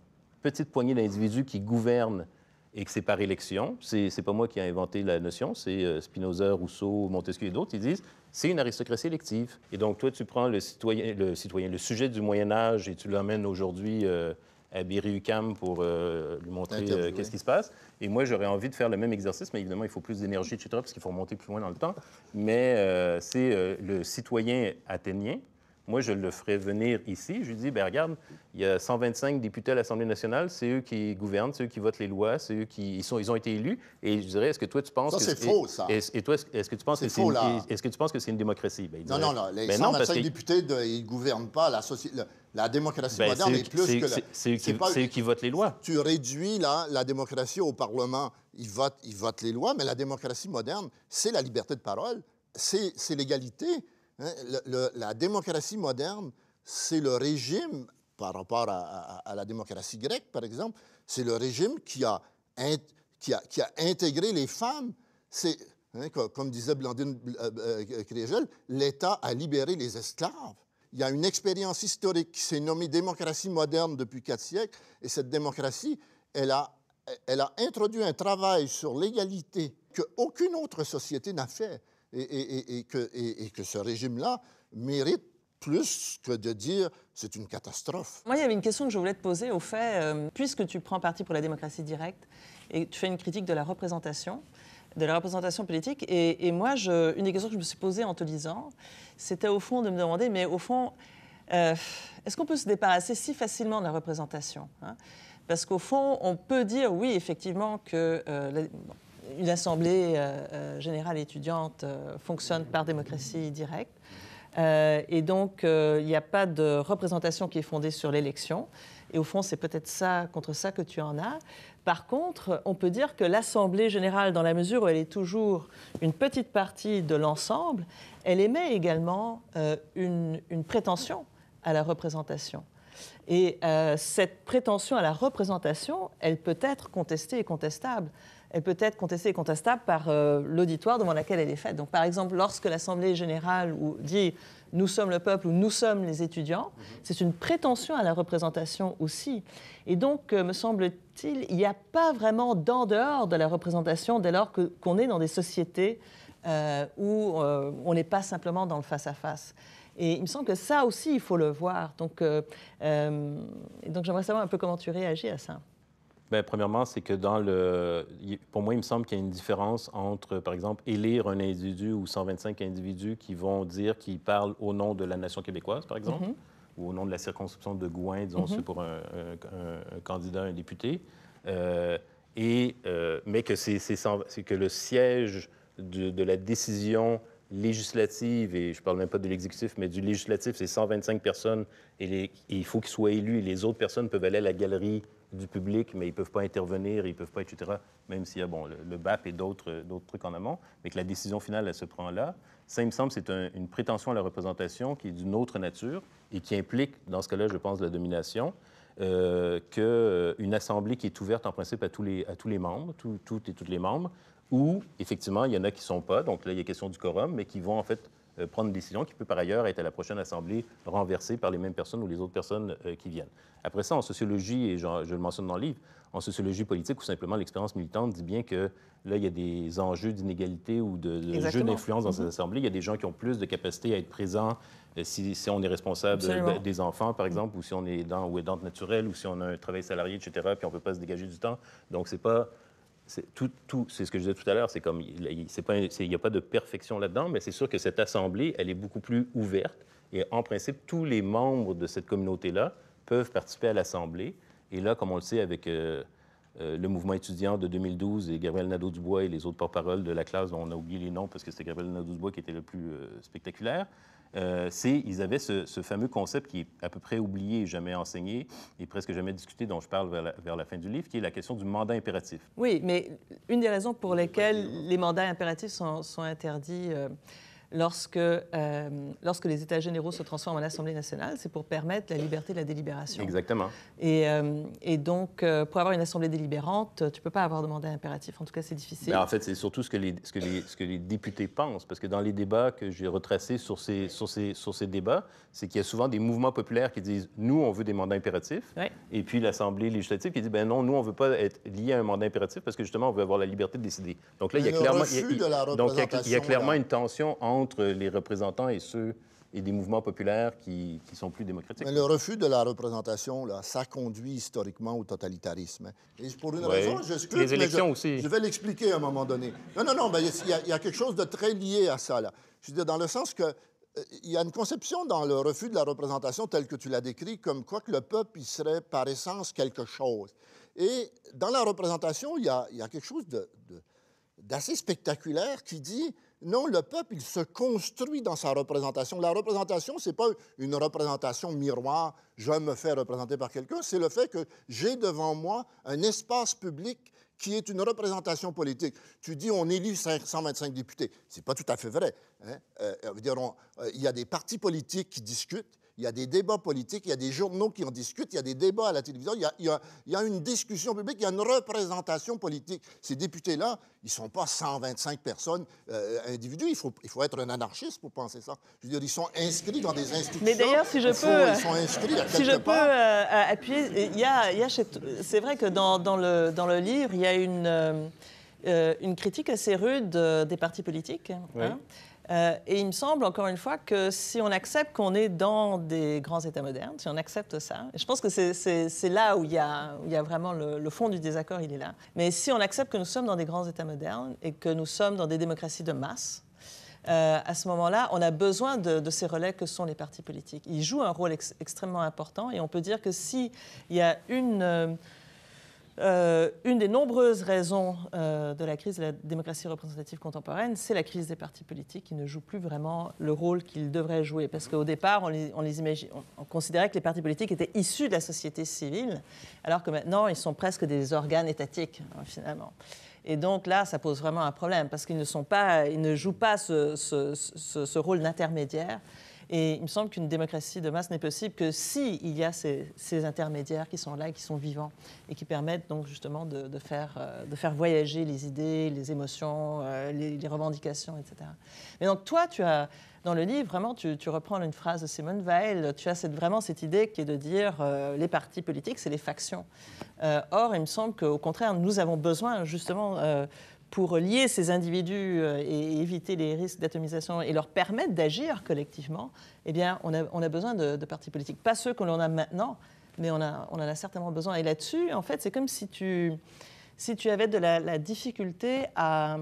Speaker 1: petite poignée d'individus qui gouvernent et que c'est par élection, c'est pas moi qui ai inventé la notion, c'est euh, Spinoza, Rousseau, Montesquieu et d'autres, ils disent, c'est une aristocratie élective. Et donc toi, tu prends le citoyen, le, citoyen, le sujet du Moyen Âge et tu l'emmènes aujourd'hui... Euh, à berry pour euh, lui montrer euh, qu'est-ce qui se passe. Et moi, j'aurais envie de faire le même exercice, mais évidemment, il faut plus d'énergie, etc., parce qu'il faut remonter plus loin dans le temps. Mais euh, c'est le citoyen athénien moi, je le ferais venir ici. Je lui dis, ben regarde, il y a 125 députés à l'Assemblée nationale, c'est eux qui gouvernent, c'est eux qui votent les lois, c'est eux qui ils sont, ils ont été élus. Et je dirais, est-ce que toi tu penses ça, c'est faux ça et, toi, est-ce que tu penses que c'est une, est-ce que tu penses que c'est une démocratie ben, Non, non, non. Les 125 ben
Speaker 4: députés, ils ils gouvernent pas la La démocratie ben, moderne est, plus que... C'est eux, qui, votent les lois. Tu réduis la démocratie au Parlement. Ils votent, ils votent les lois, mais la démocratie moderne, c'est la liberté de parole, c'est l'égalité. Hein, la démocratie moderne, c'est le régime, par rapport à, la démocratie grecque, par exemple, c'est le régime qui a, qui, a, intégré les femmes. C'est, hein, comme disait Blandine Krégel, euh, euh, euh, l'État a libéré les esclaves. Il y a une expérience historique qui s'est nommée démocratie moderne depuis quatre siècles, et cette démocratie, elle a, elle a introduit un travail sur l'égalité qu'aucune autre société n'a fait et, que, et que ce régime-là mérite plus que de dire c'est une catastrophe.
Speaker 3: Moi, il y avait une question que je voulais te poser. Au fait, euh, puisque tu prends parti pour la démocratie directe et tu fais une critique de la représentation, de la représentation politique, et, moi, je, une des questions que je me suis posée en te lisant, c'était au fond de me demander, mais au fond, euh, est-ce qu'on peut se débarrasser si facilement de la représentation hein Parce qu'au fond, on peut dire, oui, effectivement, que... Euh, une assemblée euh, euh, générale étudiante euh, fonctionne par démocratie directe. et donc, il n'y a pas de représentation qui est fondée sur l'élection. Et au fond, c'est peut-être ça, contre ça que tu en as. Par contre, on peut dire que l'Assemblée générale, dans la mesure où elle est toujours une petite partie de l'ensemble, elle émet également une, prétention à la représentation. Et cette prétention à la représentation, elle peut être contestée et contestable elle peut être contestée et contestable par euh, l'auditoire devant laquelle elle est faite. Donc, par exemple, lorsque l'Assemblée générale dit nous sommes le peuple ou nous sommes les étudiants, mhm. c'est une prétention à la représentation aussi. Et donc, euh, me semble-t-il, il n'y a pas vraiment d'en dehors de la représentation dès lors qu'on est dans des sociétés euh, où on n'est pas simplement dans le face-à-face. et il me semble que ça aussi, il faut le voir. Donc, donc j'aimerais savoir un peu comment tu réagis à ça.
Speaker 1: Ben, premièrement, c'est que dans le. Pour moi, il me semble qu'il y a une différence entre, par exemple, élire un individu ou 125 individus qui vont dire qu'ils parlent au nom de la nation québécoise, par exemple, mm-hmm. ou au nom de la circonscription de Gouin, disons, mm-hmm. pour un, candidat, un député, euh, et, euh, mais que, c'est que le siège de, la décision législative, et je parle même pas de l'exécutif, mais du législatif, c'est 125 personnes, et, et il faut qu'ils soient élus, et les autres personnes peuvent aller à la galerie du public, mais ils ne peuvent pas intervenir, ils ne peuvent pas, etc., même s'il y a bon, le, BAP et euh, d'autres trucs en amont, mais que la décision finale, elle se prend là. Ça, il me semble, c'est une prétention à la représentation qui est d'une autre nature et qui implique, dans ce cas-là, je pense, la domination. Euh, qu'une euh, assemblée qui est ouverte en principe à tous les, à tous les membres, toutes et toutes les membres, où, effectivement, il y en a qui ne sont pas, donc là, il y a question du quorum, mais qui vont en fait euh, prendre une décision qui peut par ailleurs être à la prochaine Assemblée renversée par les mêmes personnes ou les autres personnes euh, qui viennent. Après ça, en sociologie, et je, le mentionne dans le livre, en sociologie politique ou simplement l'expérience militante dit bien que là, il y a des enjeux d'inégalité ou de, de jeu d'influence dans ces mm-hmm. assemblées. Il y a des gens qui ont plus de capacité à être présents euh, si, on est responsable des enfants, par exemple, ou si on est dans ou aidante naturelle, ou si on a un travail salarié, etc., puis on ne peut pas se dégager du temps. Donc, c'est pas c'est tout, ce que je disais tout à l'heure, comme il n'y a pas de perfection là-dedans, mais c'est sûr que cette assemblée, elle est beaucoup plus ouverte et en principe tous les membres de cette communauté-là peuvent participer à l'assemblée. Et là, comme on le sait avec euh, euh, le mouvement étudiant de 2012 et Gabriel Nadeau-Dubois et les autres porte parole de la classe on a oublié les noms parce que c'était Gabriel Nadeau-Dubois qui était le plus euh, spectaculaire, euh, c'est ils avaient ce, fameux concept qui est à peu près oublié, jamais enseigné et presque jamais discuté, dont je parle vers la, fin du livre, qui est la question du mandat impératif.
Speaker 3: Oui, mais une des raisons pour lesquelles hein? les mandats impératifs sont, interdits. Euh, lorsque, euh, lorsque les États généraux se transforment en Assemblée nationale, c'est pour permettre la liberté de la délibération. Exactement. Et, euh, donc, euh, pour avoir une Assemblée délibérante, tu ne peux pas avoir de mandat impératif. En tout cas, c'est difficile. Ben, en fait,
Speaker 1: c'est surtout ce que, les, ce, que les, députés pensent, parce que dans les débats que j'ai retracés sur ces, sur sur ces débats, c'est qu'il y a souvent des mouvements populaires qui disent, nous, on veut des mandats impératifs, et puis l'Assemblée législative qui dit, ben non, nous, on ne veut pas être lié à un mandat impératif, parce que justement, on veut avoir la liberté de décider. Donc là, il y a clairement, une tension entre entre les représentants et ceux et des mouvements populaires qui, sont plus démocratiques. le
Speaker 4: refus de la représentation, là, ça conduit historiquement au totalitarisme. Et pour une raison, je Les élections aussi. Je vais l'expliquer à un moment donné. Non, non, non, il y, a quelque chose de très lié à ça, là. Je veux dire, dans le sens que euh, il y a une conception dans le refus de la représentation telle que tu l'as décrit, comme quoi que le peuple, y serait par essence quelque chose. Et dans la représentation, il y a, quelque chose d'assez de, spectaculaire qui dit non, le peuple, il se construit dans sa représentation. La représentation, ce n'est pas une représentation miroir, je me fais représenter par quelqu'un, c'est le fait que j'ai devant moi un espace public qui est une représentation politique. Tu dis on élit 525 députés. Ce n'est pas tout à fait vrai. Hein. Euh, euh, euh, il y a des partis politiques qui discutent, il y a des débats politiques, il y a des journaux qui en discutent, il y a des débats à la télévision, il y a, une discussion publique, il y a une représentation politique. Ces députés-là, ils ne sont pas 125 personnes euh, individuelles. Il faut, il faut être un anarchiste pour penser ça. Je veux dire, ils sont inscrits dans des institutions. Mais d'ailleurs, si je peux, si je peux
Speaker 3: euh, appuyer, il y a, c'est vrai que dans, le, dans le livre, il y a une, euh, une critique assez rude des partis politiques. Hein. Euh, et il me semble, encore une fois, que si on accepte qu'on est dans des grands États modernes, si on accepte ça, et je pense que c'est là où il y a, vraiment le, fond du désaccord, il est là. Mais si on accepte que nous sommes dans des grands États modernes et que nous sommes dans des démocraties de masse, euh, à ce moment-là, on a besoin de, ces relais que sont les partis politiques. Ils jouent un rôle extrêmement important et on peut dire que s'il y a une... Euh, euh, une des nombreuses raisons euh, de la crise de la démocratie représentative contemporaine, c'est la crise des partis politiques qui ne jouent plus vraiment le rôle qu'ils devraient jouer. Parce qu'au départ, on, considérait que les partis politiques étaient issus de la société civile, alors que maintenant, ils sont presque des organes étatiques, hein, finalement. Et donc là, ça pose vraiment un problème, parce qu'ils ne, ne jouent pas ce, ce rôle d'intermédiaire. Et il me semble qu'une démocratie de masse n'est possible que s'il il y a ces, intermédiaires qui sont là, qui sont vivants et qui permettent donc justement de, faire, euh, de faire voyager les idées, les émotions, euh, les, revendications, etc. Mais donc toi, tu as dans le livre, vraiment, tu, reprends une phrase de Simone Weil, tu as cette, vraiment cette idée qui est de dire euh, les partis politiques, c'est les factions. or, il me semble qu'au contraire, nous avons besoin justement pour lier ces individus euh, et éviter les risques d'atomisation et leur permettre d'agir collectivement, eh bien, on a, on a besoin de, partis politiques. Pas ceux que l'on a maintenant, mais on, a, on en a certainement besoin. Et là-dessus, en fait, c'est comme si tu, si tu avais de la, difficulté à,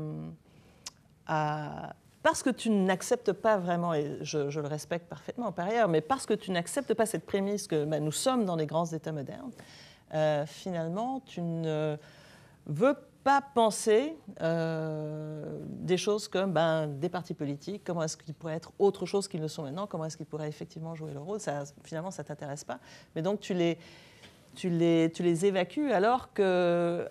Speaker 3: parce que tu n'acceptes pas vraiment, et je, le respecte parfaitement par ailleurs, mais parce que tu n'acceptes pas cette prémisse que bah, nous sommes dans les grands États modernes, euh, finalement, tu ne veux pas pas penser euh, des choses comme ben, des partis politiques, comment est-ce qu'ils pourraient être autre chose qu'ils ne sont maintenant, comment est-ce qu'ils pourraient effectivement jouer leur rôle. Ça, finalement, ça ne t'intéresse pas. Mais donc, tu les, tu les, tu les évacues alors qu'ils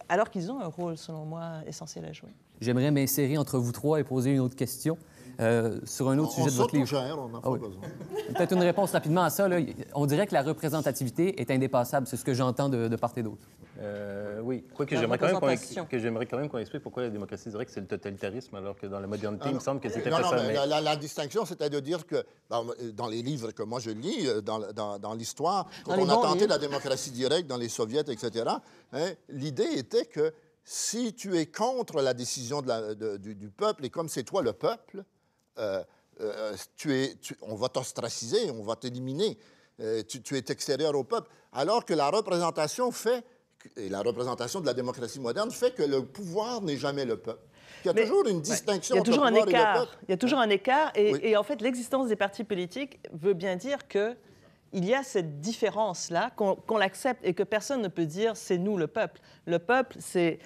Speaker 3: alors qu'ils ont un rôle, selon moi, essentiel à jouer.
Speaker 2: J'aimerais m'insérer entre vous trois et poser une autre question. Euh, sur un autre sujet de votre livre. Ah Peut-être une réponse rapidement à ça. On dirait que la représentativité est indépassable. C'est ce que j'entends de, part et d'autre.
Speaker 1: Euh, oui. Quoi que j'aimerais quand, même qu'on explique pourquoi la démocratie directe, c'est le totalitarisme, alors que dans la modernité, ah il me semble que c'était pas non,
Speaker 4: La, distinction, c'était de dire que ben, dans, les livres que moi je lis, euh, dans, l'histoire, quand on a tenté la démocratie directe dans les soviets, etc., hein, l'idée était que si tu es contre la décision du peuple, et comme c'est toi le peuple, euh, euh, on va t'ostraciser, on va t'éliminer, euh, tu, es extérieur au peuple. Alors que la représentation fait, et la représentation de la démocratie moderne fait que le pouvoir n'est jamais le peuple. Il y a toujours une distinction entre il y a toujours un écart.
Speaker 3: Il y a toujours un écart. Et, en fait, l'existence des partis politiques veut bien dire que il y a cette différence-là, qu'on l'accepte et que personne ne peut dire c'est nous le peuple. Le peuple, c'est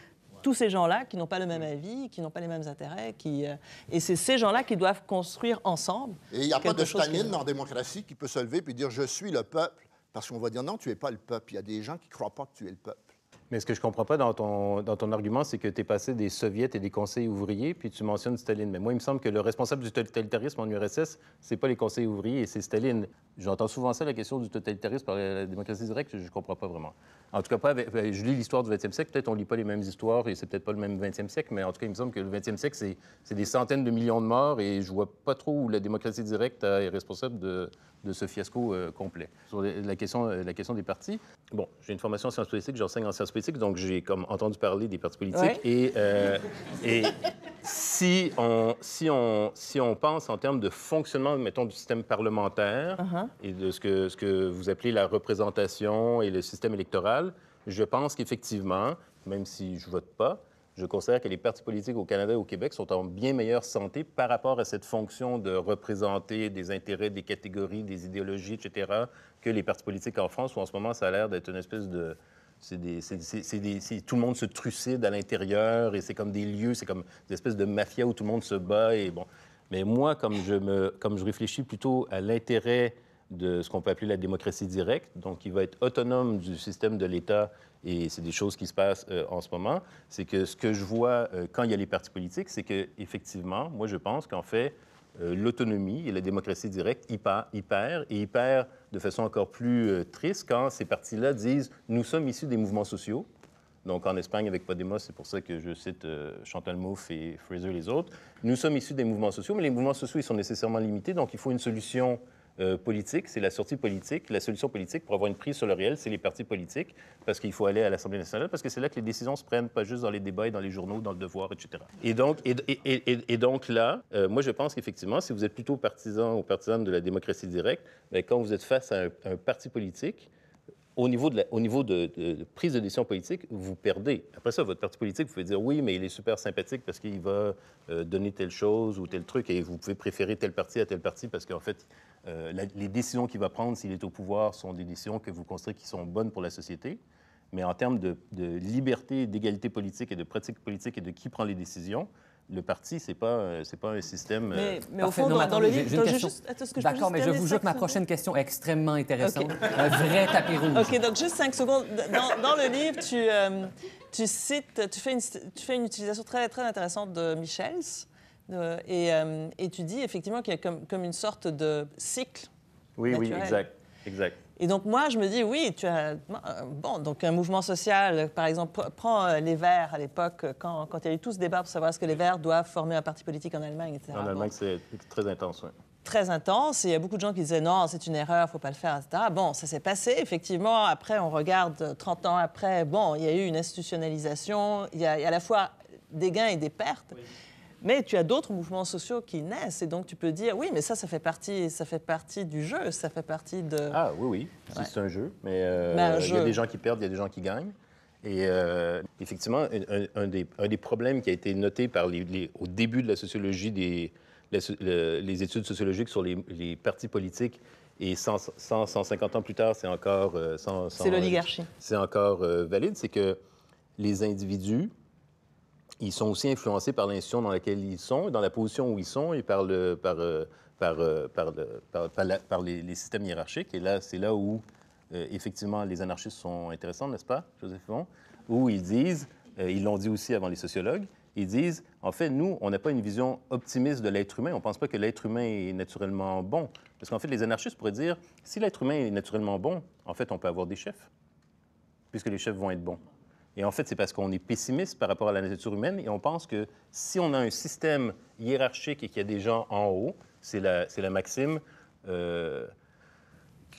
Speaker 3: tous ces gens-là qui n'ont pas le même mm. avis, qui n'ont pas les mêmes intérêts, qui, euh, et c'est ces gens-là qui doivent construire ensemble. Et il n'y a pas de Staline en
Speaker 4: démocratie qui peut se lever et dire je suis le peuple, parce qu'on va dire non, tu n'es pas le peuple. Il y a des gens qui ne croient pas que tu es le peuple.
Speaker 1: Mais ce que je ne comprends pas dans ton, dans ton argument, c'est que tu es passé des soviets et des conseils ouvriers, puis tu mentionnes Staline. Mais moi, il me semble que le responsable du totalitarisme en URSS, c'est pas les conseils ouvriers, c'est Staline. J'entends souvent ça, la question du totalitarisme par la, démocratie directe, je ne comprends pas vraiment. En tout cas, pas ben, je lis l'histoire du 20e siècle, peut-être on lit pas les mêmes histoires et c'est peut-être pas le même 20e siècle, mais en tout cas, il me semble que le 20e siècle, c'est des centaines de millions de morts et je vois pas trop où la démocratie directe euh, est responsable de, de ce fiasco euh, complet. Sur la question, euh, la question des partis, bon, j'ai une formation en sciences politiques, j'enseigne en sciences politiques donc j'ai comme entendu parler des partis politiques. Et, euh, et si, on, si, on, si on pense en termes de fonctionnement, mettons, du système parlementaire uh-huh. et de ce que, ce que vous appelez la représentation et le système électoral, je pense qu'effectivement, même si je vote pas, je considère que les partis politiques au Canada et au Québec sont en bien meilleure santé par rapport à cette fonction de représenter des intérêts, des catégories, des idéologies, etc., que les partis politiques en France, où en ce moment, ça a l'air d'être une espèce de, c'est tout le monde se trucide à l'intérieur et c'est comme des lieux, c'est comme des espèces de mafia où tout le monde se bat. Et bon. Mais moi, comme je, me, comme je réfléchis plutôt à l'intérêt de ce qu'on peut appeler la démocratie directe, donc qui va être autonome du système de l'État, et c'est des choses qui se passent euh, en ce moment, c'est que ce que je vois euh, quand il y a les partis politiques, c'est que effectivement, moi je pense qu'en fait, euh, l'autonomie et la démocratie directe y, perdent, et y perd de façon encore plus euh, triste quand ces partis-là disent nous sommes issus des mouvements sociaux. Donc en Espagne avec Podemos, c'est pour ça que je cite euh, Chantal Mouffe et Fraser les autres. Nous sommes issus des mouvements sociaux, mais les mouvements sociaux ils sont nécessairement limités, donc il faut une solution euh, politique, c'est la sortie politique. La solution politique pour avoir une prise sur le réel, c'est les partis politiques, parce qu'il faut aller à l'Assemblée nationale, parce que c'est là que les décisions se prennent, pas juste dans les débats et dans les journaux, dans le devoir, etc. Et donc, là, euh, moi, je pense qu'effectivement, si vous êtes plutôt partisan ou partisane de la démocratie directe, bien, quand vous êtes face à un parti politique, au niveau, de au niveau de, prise de décision politique, vous perdez. Après ça, votre parti politique, vous pouvez dire oui, mais il est super sympathique parce qu'il va euh, donner telle chose ou tel truc, et vous pouvez préférer tel parti à tel parti parce qu'en fait, euh, les décisions qu'il va prendre s'il est au pouvoir sont des décisions que vous constatez qui sont bonnes pour la société. Mais en termes de liberté, d'égalité politique et de pratique politique et de qui prend les décisions, le parti, c'est pas, euh, pas un système. Euh, mais, au fond, dans, le livre,
Speaker 3: D'accord, mais
Speaker 2: je vous jure que ma prochaine question est extrêmement intéressante. un vrai tapis
Speaker 3: rouge. OK, donc juste cinq secondes. Dans, le livre, tu, euh, tu cites, tu fais, une, tu fais une utilisation très, très intéressante de Michels. et, tu dis effectivement qu'il y a comme, une sorte de cycle. Oui, oui, exact. Exact. Et donc moi, je me dis, oui, tu as... Bon, donc un mouvement social, par exemple, prend euh, les Verts à l'époque, quand, quand il y a eu tout ce débat pour savoir ce que les Verts doivent former un parti politique en Allemagne, etc. En Allemagne,
Speaker 1: c'est très intense, oui
Speaker 3: très intense. Et il y a beaucoup de gens qui disaient non, c'est une erreur, faut pas le faire, etc. Bon, ça s'est passé. Effectivement, après, on regarde 30 euh, ans après, bon, il y a eu une institutionnalisation, il y a, à la fois des gains et des pertes. Mais tu as d'autres mouvements sociaux qui naissent et donc tu peux dire oui, mais ça, ça fait partie, ça fait partie du jeu, ça fait partie de. Ah
Speaker 1: oui, oui, c'est un jeu, mais euh, il y a des gens qui perdent, il y a des gens qui gagnent. Et euh, effectivement, un, des, un, des, problèmes qui a été noté par les, au début de la sociologie des les études sociologiques sur les, les partis politiques et 150 ans plus tard, c'est encore... Euh, c'est l'oligarchie. C'est encore valide, c'est que les individus ils sont aussi influencés par l'institution dans laquelle ils sont, dans la position où ils sont et par, euh, euh, par, par, les, systèmes hiérarchiques. Et là, c'est là où, euh, effectivement, les anarchistes sont intéressants, n'est-ce pas, Joseph Fon? Où ils disent, ils l'ont dit aussi avant les sociologues, ils disent, en fait, nous, on n'a pas une vision optimiste de l'être humain. On ne pense pas que l'être humain est naturellement bon. Parce qu'en fait, les anarchistes pourraient dire, si l'être humain est naturellement bon, en fait, on peut avoir des chefs, puisque les chefs vont être bons. Et en fait, c'est parce qu'on est pessimiste par rapport à la nature humaine et on pense que si on a un système hiérarchique et qu'il y a des gens en haut, c'est la, la, maxime euh,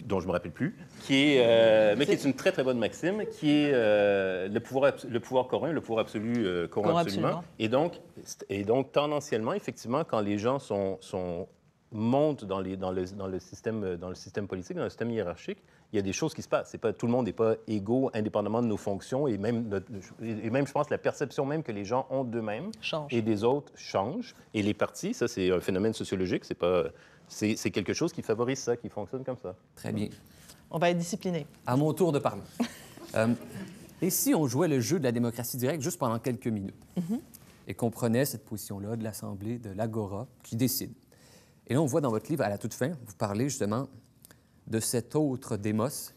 Speaker 1: dont je ne me rappelle plus, qui est, euh, mais qui est une très très bonne maxime, qui est euh, le, pouvoir, le pouvoir corrompt, le pouvoir absolu corrompt absolument. Et, donc, et donc, tendanciellement, effectivement, quand les gens sont, sont montent dans, les, dans, dans, le système, dans le système politique, dans le système hiérarchique, il y a des choses qui se passent. pas, tout le monde n'est pas égaux, indépendamment de nos fonctions, et même, même, je pense, la perception même que les gens ont d'eux-mêmes et des autres change. Et les partis, ça, c'est un phénomène sociologique, c'est pas... C'est quelque chose qui favorise ça, qui fonctionne comme ça. Très bien.
Speaker 2: On va être discipliné. À mon tour de parler. Euh, et si on jouait le jeu de la démocratie directe juste pendant quelques minutes mm-hmm. et qu'on prenait cette position-là de l'Assemblée, de l'Agora, qui décide? Et là, on voit dans votre livre, à la toute fin, vous parlez justement de cet autre démos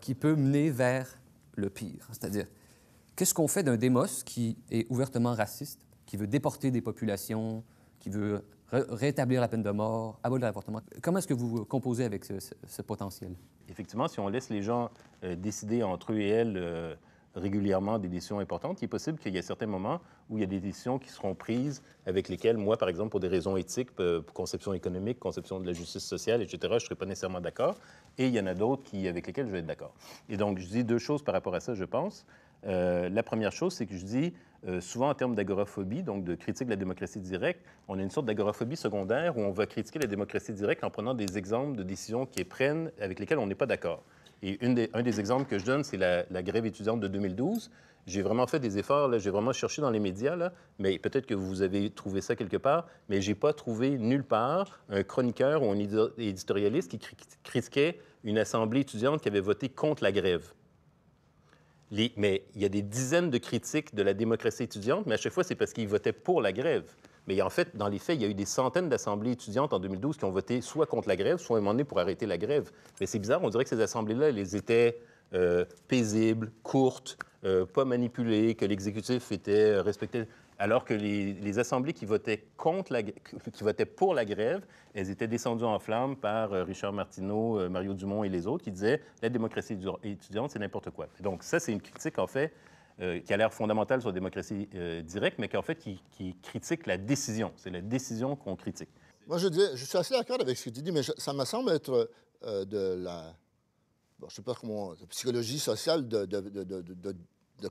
Speaker 2: qui peut mener vers le pire. C'est-à-dire, qu'est-ce qu'on fait d'un démos qui est ouvertement raciste, qui veut déporter des populations, qui veut rétablir la peine de mort, abolir l'avortement. Comment est-ce que vous composez
Speaker 1: avec ce, potentiel? Effectivement, si on laisse les gens euh, décider entre eux et elles euh, régulièrement des décisions importantes. Il est possible qu'il y ait certains moments où il y a des décisions qui seront prises avec lesquelles, moi, par exemple, pour des raisons éthiques, euh, pour conception économique, conception de la justice sociale, etc., je ne serais pas nécessairement d'accord. Et il y en a d'autres qui, avec lesquelles je vais être d'accord. Et donc, je dis deux choses par rapport à ça, je pense. Euh, la première chose, c'est que je dis, euh, souvent en termes d'agoraphobie, donc de critique de la démocratie directe, on a une sorte d'agoraphobie secondaire où on va critiquer la démocratie directe en prenant des exemples de décisions qui prennent avec lesquelles on n'est pas d'accord. Et un des exemples que je donne, c'est la, grève étudiante de 2012. J'ai vraiment fait des efforts, j'ai vraiment cherché dans les médias, mais peut-être que vous avez trouvé ça quelque part, mais je n'ai pas trouvé nulle part un chroniqueur ou un éditorialiste qui critiquait une assemblée étudiante qui avait voté contre la grève. mais il y a des dizaines de critiques de la démocratie étudiante, mais à chaque fois, c'est parce qu'ils votaient pour la grève. Mais en fait, dans les faits, il y a eu des centaines d'assemblées étudiantes en 2012 qui ont voté soit contre la grève, soit à un pour arrêter la grève. Mais c'est bizarre, on dirait que ces assemblées-là, elles étaient euh, paisibles, courtes, euh, pas manipulées, que l'exécutif était euh, respecté. Alors que les, assemblées qui votaient, contre qui votaient pour la grève, elles étaient descendues en flammes par Richard Martineau, Mario Dumont et les autres qui disaient la démocratie étudiante, c'est n'importe quoi. Donc ça, c'est une critique, en fait, euh, qui a l'air fondamental sur la démocratie euh, directe, mais en fait, qui, critique la décision. C'est la décision qu'on critique.
Speaker 4: Moi, je, je suis assez d'accord avec ce que tu dis, mais ça me semble être euh, de la... je sais pas comment... psychologie sociale de,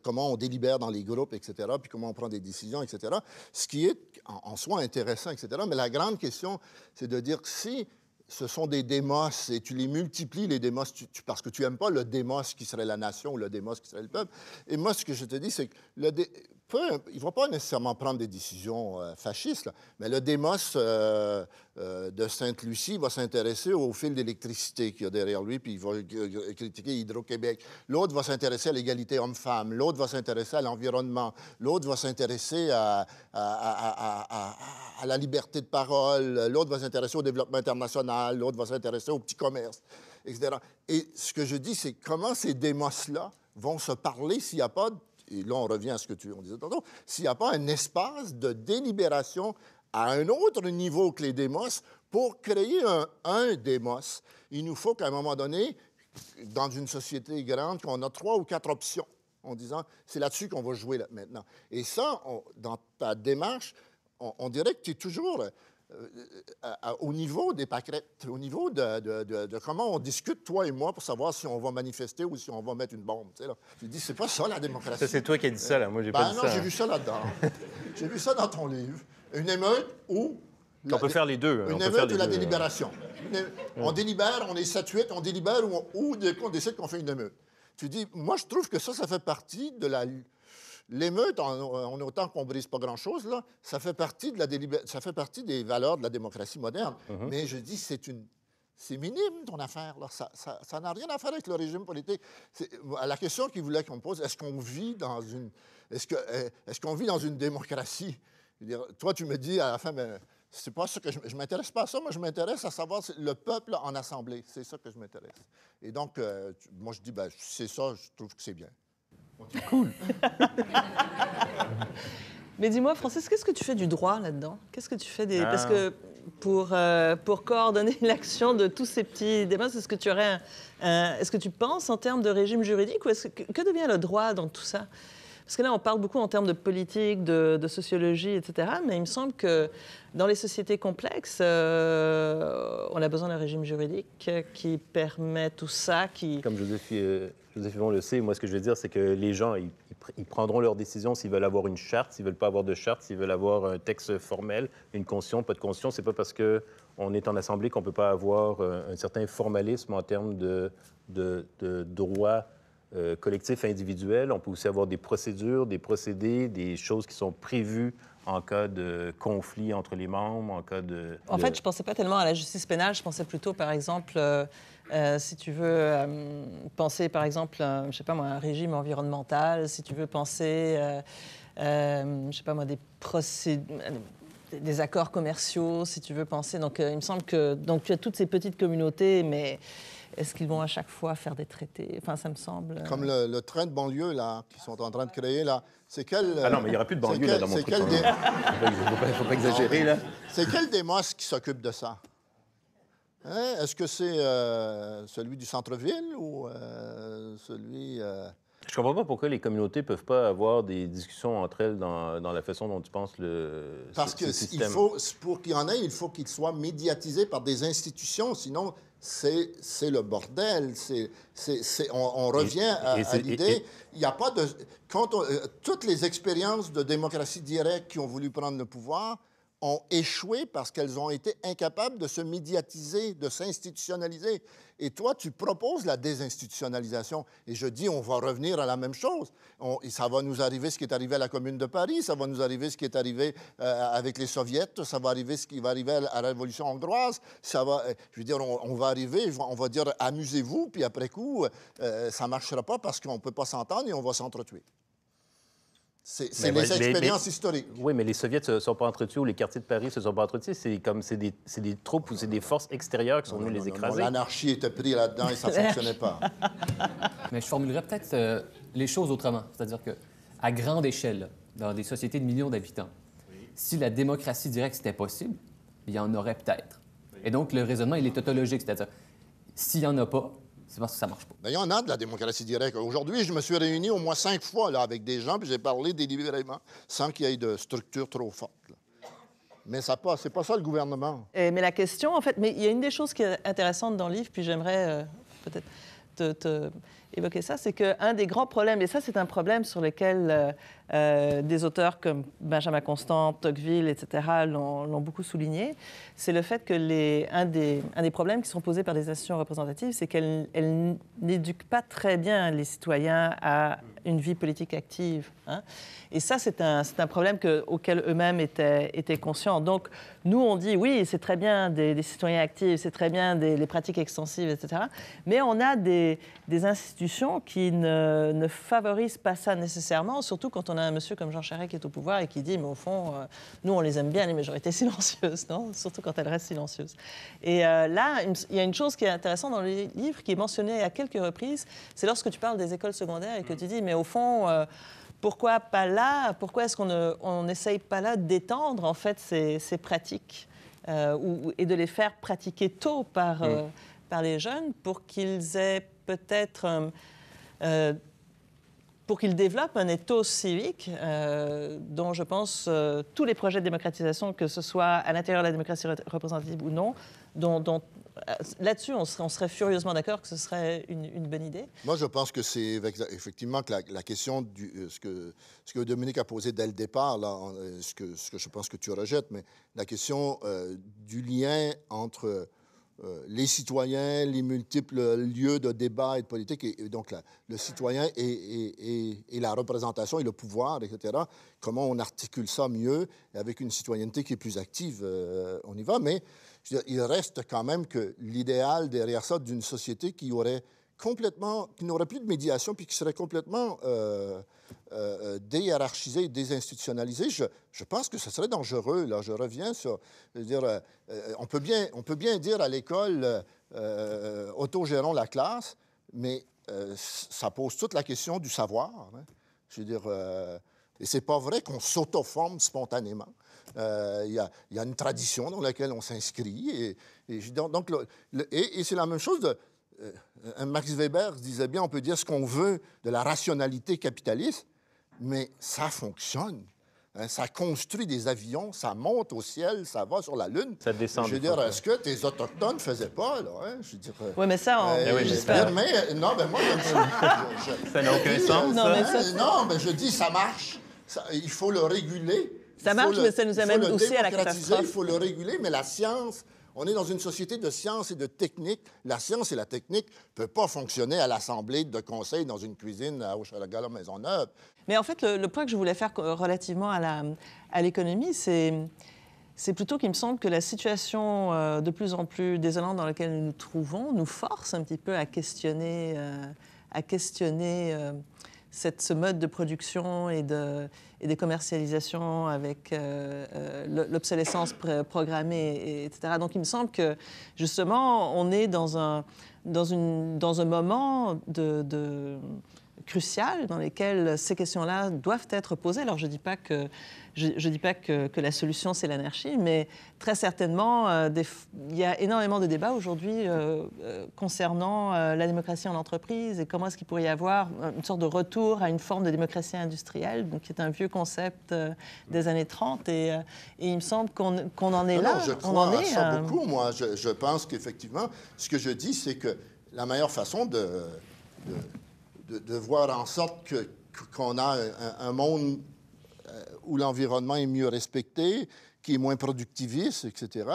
Speaker 4: comment on délibère dans les groupes, etc., puis comment on prend des décisions, etc., ce qui est en, en soi intéressant, etc. Mais la grande question, c'est de dire que si ce sont des démos et tu les multiplies, les démos, parce que tu n'aimes pas le démos qui serait la nation ou le démos qui serait le peuple. Et moi, ce que je te dis, c'est que le dé, il ne va pas nécessairement prendre des décisions euh, fascistes, mais le démos euh, euh, de Sainte-Lucie va s'intéresser au fil d'électricité qu'il y a derrière lui, puis il va critiquer Hydro-Québec. L'autre va s'intéresser à l'égalité homme-femme, l'autre va s'intéresser à l'environnement, l'autre va s'intéresser à, à, la liberté de parole, l'autre va s'intéresser au développement international, l'autre va s'intéresser au petit commerce, etc. Et ce que je dis, c'est comment ces démos-là vont se parler s'il n'y a pas de et là on revient à ce que tu on tantôt, s'il n'y a pas un espace de délibération à un autre niveau que les démos, pour créer un, un démos, il nous faut qu'à un moment donné, dans une société grande, qu'on a trois ou quatre options en disant c'est là-dessus qu'on va jouer maintenant. Et ça, dans ta démarche, on, on dirait que tu es toujours euh, euh, au niveau des pâquerettes, au niveau de, de, comment on discute, toi et moi, pour savoir si on va manifester ou si on va mettre une bombe. Tu sais, dis, c'est pas ça la démocratie. c'est toi
Speaker 1: qui as dit ça, là. Moi, j'ai pas ben dit ça. Non, j'ai hein. vu ça
Speaker 4: là-dedans. j'ai vu ça dans ton livre. Une émeute ou
Speaker 1: on peut faire les deux. Hein, une on émeute ou la hein. délibération.
Speaker 4: on délibère, on est 7 on délibère ou, ou on décide qu'on fait une émeute. Tu dis, moi, je trouve que ça, ça fait partie de la l'émeute, en, en, autant qu'on brise pas grand-chose, là, ça fait, partie de la ça fait partie des valeurs de la démocratie moderne. Mhm. Mais je dis, c'est une c'est minime ton affaire. Là. Ça n'a rien à faire avec le régime politique. La question qu'il voulait qu'on pose, est-ce qu'on vit dans une est-ce eh, est qu'on vit dans une démocratie? toi, tu me dis à la fin, mais ben, c'est pas que je, ne m'intéresse pas à ça, moi je m'intéresse à savoir le peuple en assemblée. C'est ça que je m'intéresse. Et donc, euh, moi je dis, ben, c'est ça, je trouve que c'est bien. Cool.
Speaker 3: Mais dis-moi, Francis, qu'est-ce que tu fais du droit là-dedans Qu'est-ce que tu fais des... Ah. Parce que pour, euh, pour coordonner l'action de tous ces petits débats, est-ce que tu aurais Est-ce que tu penses en termes de régime juridique ou est-ce que... que devient le droit dans tout ça parce que là, on parle beaucoup en termes de politique, de, sociologie, etc. Mais il me semble que dans les sociétés complexes, euh, on a besoin d'un régime juridique
Speaker 1: qui permet tout ça. Qui... Comme Joseph euh, Joseph le sait, moi, ce que je veux dire, c'est que les gens, ils, prendront leurs décisions s'ils veulent avoir une charte, s'ils veulent pas avoir de charte, s'ils veulent avoir un texte formel, une conscience, pas de conscience. C'est pas parce que on est en assemblée qu'on peut pas avoir euh, un certain formalisme en termes de, de, droits euh, collectifs individuels. On peut aussi avoir des procédures, des procédés, des choses qui sont prévues en cas de conflit entre les membres, en cas de... En fait, je
Speaker 3: pensais pas tellement à la justice pénale, je pensais plutôt, par exemple... Euh, euh, si tu veux euh, penser, par exemple, un, euh, je sais pas moi, un régime environnemental, si tu veux penser, je sais pas moi, des accords commerciaux, si tu veux penser. Donc, il me semble que donc tu as toutes ces petites communautés, mais est-ce qu'ils vont à chaque fois faire des traités Enfin, ça me semble. Comme le,
Speaker 4: train de banlieue là qu'ils sont en train de créer là, c'est Ah non, mais il n'y aurait plus de banlieue là dans mon truc. Quel hein. des... faut, pas, pas, exagérer là. C'est quel des qui s'occupe de ça Hein? Est-ce que c'est euh, celui du centre-ville ou euh, celui... Euh... Je comprends pas
Speaker 1: pourquoi les communautés peuvent pas avoir des discussions entre elles dans, la façon dont tu penses le Parce que
Speaker 4: pour qu'il y en ait, il faut qu'il soit médiatisé par des institutions, sinon c'est le bordel. on, revient à, l'idée. Il n'y a pas de. Quand euh, toutes les expériences de démocratie directe qui ont voulu prendre le pouvoir, ont échoué parce qu'elles ont été incapables de se médiatiser, de s'institutionnaliser. Et toi, tu proposes la désinstitutionnalisation. Et je dis, on va revenir à la même chose. ça va nous arriver ce qui est arrivé à la Commune de Paris, ça va nous arriver ce qui est arrivé euh, avec les Soviets, ça va arriver ce qui va arriver à la, Révolution hongroise. Ça va, euh, je veux dire, on, va arriver, on va dire, amusez-vous, puis après coup, euh, ça ne marchera pas parce qu'on ne peut pas s'entendre et on va s'entretuer. C'est les expériences
Speaker 1: historiques. Oui, mais les Soviétiques ne se sont pas entretués ou les quartiers de Paris se sont pas entretués. C'est comme c'est des, des, troupes ou c'est des forces extérieures qui sont venues les écraser. L'anarchie était prise là-dedans
Speaker 2: et ça ne fonctionnait pas. Mais je formulerais peut-être euh, les choses autrement. C'est-à-dire que à grande échelle, dans des sociétés de millions d'habitants, si la démocratie directe c'était possible, il y en aurait peut-être. Et donc le raisonnement, il est tautologique. C'est-à-dire, s'il n'y en a pas, il y en ça marche
Speaker 4: a de la démocratie directe. Aujourd'hui, je me suis réuni au moins cinq fois là, avec des gens, puis j'ai parlé délibérément, sans qu'il y ait de structure trop forte. Mais ça passe c'est pas ça le gouvernement.
Speaker 3: Et, mais la question, en fait, mais il y a une des choses qui est intéressante dans le livre, puis j'aimerais euh, peut-être te, évoquer ça, c'est qu'un des grands problèmes, et ça c'est un problème sur lequel euh, euh, des auteurs comme Benjamin Constant, Tocqueville, etc. l'ont beaucoup souligné. C'est le fait que les, un, des, problèmes qui sont posés par les institutions représentatives, c'est qu'elles n'éduquent pas très bien les citoyens à une vie politique active. Hein. Et ça, c'est un, un, problème que, auquel eux-mêmes étaient, étaient, conscients. Donc, nous, on dit, oui, c'est très bien des, citoyens actifs, c'est très bien des, pratiques extensives, etc. Mais on a des, institutions qui ne, ne favorisent pas ça nécessairement, surtout quand on on a un monsieur comme Jean Charest qui est au pouvoir et qui dit, mais au fond, euh, nous, on les aime bien, les majorités silencieuses, non Surtout quand elles restent silencieuses. Et euh, là, il y a une chose qui est intéressante dans le livre, qui est mentionnée à quelques reprises, c'est lorsque tu parles des écoles secondaires et que mm. tu dis, mais au fond... Euh, pourquoi pas là Pourquoi est-ce qu'on n'essaye pas là d'étendre en fait ces, pratiques et de les faire pratiquer tôt par, mm. par les jeunes pour qu'ils aient peut-être pour qu'il développe un éthos civique euh, dont je pense euh, tous les projets de démocratisation, que ce soit à l'intérieur de la démocratie représentative ou non, dont, euh, là-dessus, on, serait, furieusement d'accord que ce serait une, bonne idée.
Speaker 4: Moi, je pense que c'est effectivement que la, question du ce que ce que Dominique a posé dès le départ, là, ce que ce que je pense que tu rejettes, mais la question du lien entre euh, les citoyens, les multiples lieux de débat et de politique, et, donc le citoyen et, la représentation et le pouvoir, etc. Comment on articule ça mieux avec une citoyenneté qui est plus active, euh, on y va. Mais il reste quand même que l'idéal derrière ça d'une société qui aurait complètement, qui n'aurait plus de médiation, puis qui serait complètement euh, euh, euh désinstitutionnalisé, je, pense que ce serait dangereux. Là, je reviens sur, dire, euh, euh, on peut bien, on peut bien dire à l'école, autogérons la classe, mais ça pose toute la question du savoir. Hein. Je veux dire, et c'est pas vrai qu'on s'autoforme spontanément. Il y, a une tradition dans laquelle on s'inscrit. Et, donc, et c'est la même chose de, euh, Max Weber disait bien, on peut dire ce qu'on veut de la rationalité capitaliste, mais ça fonctionne. Hein. ça construit des avions, ça monte au ciel, ça va sur la Lune. Ça descend. Je veux dire, est-ce que tes Autochtones ne faisaient pas, là? Hein? Je veux dire, euh, oui, mais ça, on... oui, j'espère. Euh, non, mais moi, je, ça n'a aucun sens. Non, Mais je dis, ça marche. il faut le réguler. Ça marche, mais ça nous amène aussi à la catastrophe. Il faut le réguler, mais la science on est dans une société de science et de technique. La science et la technique ne peuvent pas fonctionner à l'assemblée de conseils dans une cuisine à maison Maisonneuve.
Speaker 3: Mais en fait, le, point que je voulais faire relativement à l'économie, à c'est c'est plutôt qu'il me semble que la situation euh, de plus en plus désolante dans laquelle nous nous trouvons nous force un petit peu à questionner, euh, à questionner euh, cette, ce mode de production et de, et de commercialisation avec euh, euh, l'obsolescence programmée, etc. Donc il me semble que justement, on est dans un, dans une, dans un moment de cruciales dans lesquelles ces questions-là doivent être posées. Alors je ne dis pas que, je, dis pas que, que la solution c'est l'anarchie, mais très certainement, euh, il y a énormément de débats aujourd'hui euh, euh, concernant la démocratie en entreprise et comment est-ce qu'il pourrait y avoir une sorte de retour à une forme de démocratie industrielle, donc qui est un vieux concept des années 30. Et, il me semble qu'on en est là. Non, je crois on en ça beaucoup,
Speaker 4: moi. Je, pense qu'effectivement, ce que je dis, c'est que la meilleure façon de de, voir en sorte qu'on a un, monde euh, où l'environnement est mieux respecté, qui est moins productiviste, etc.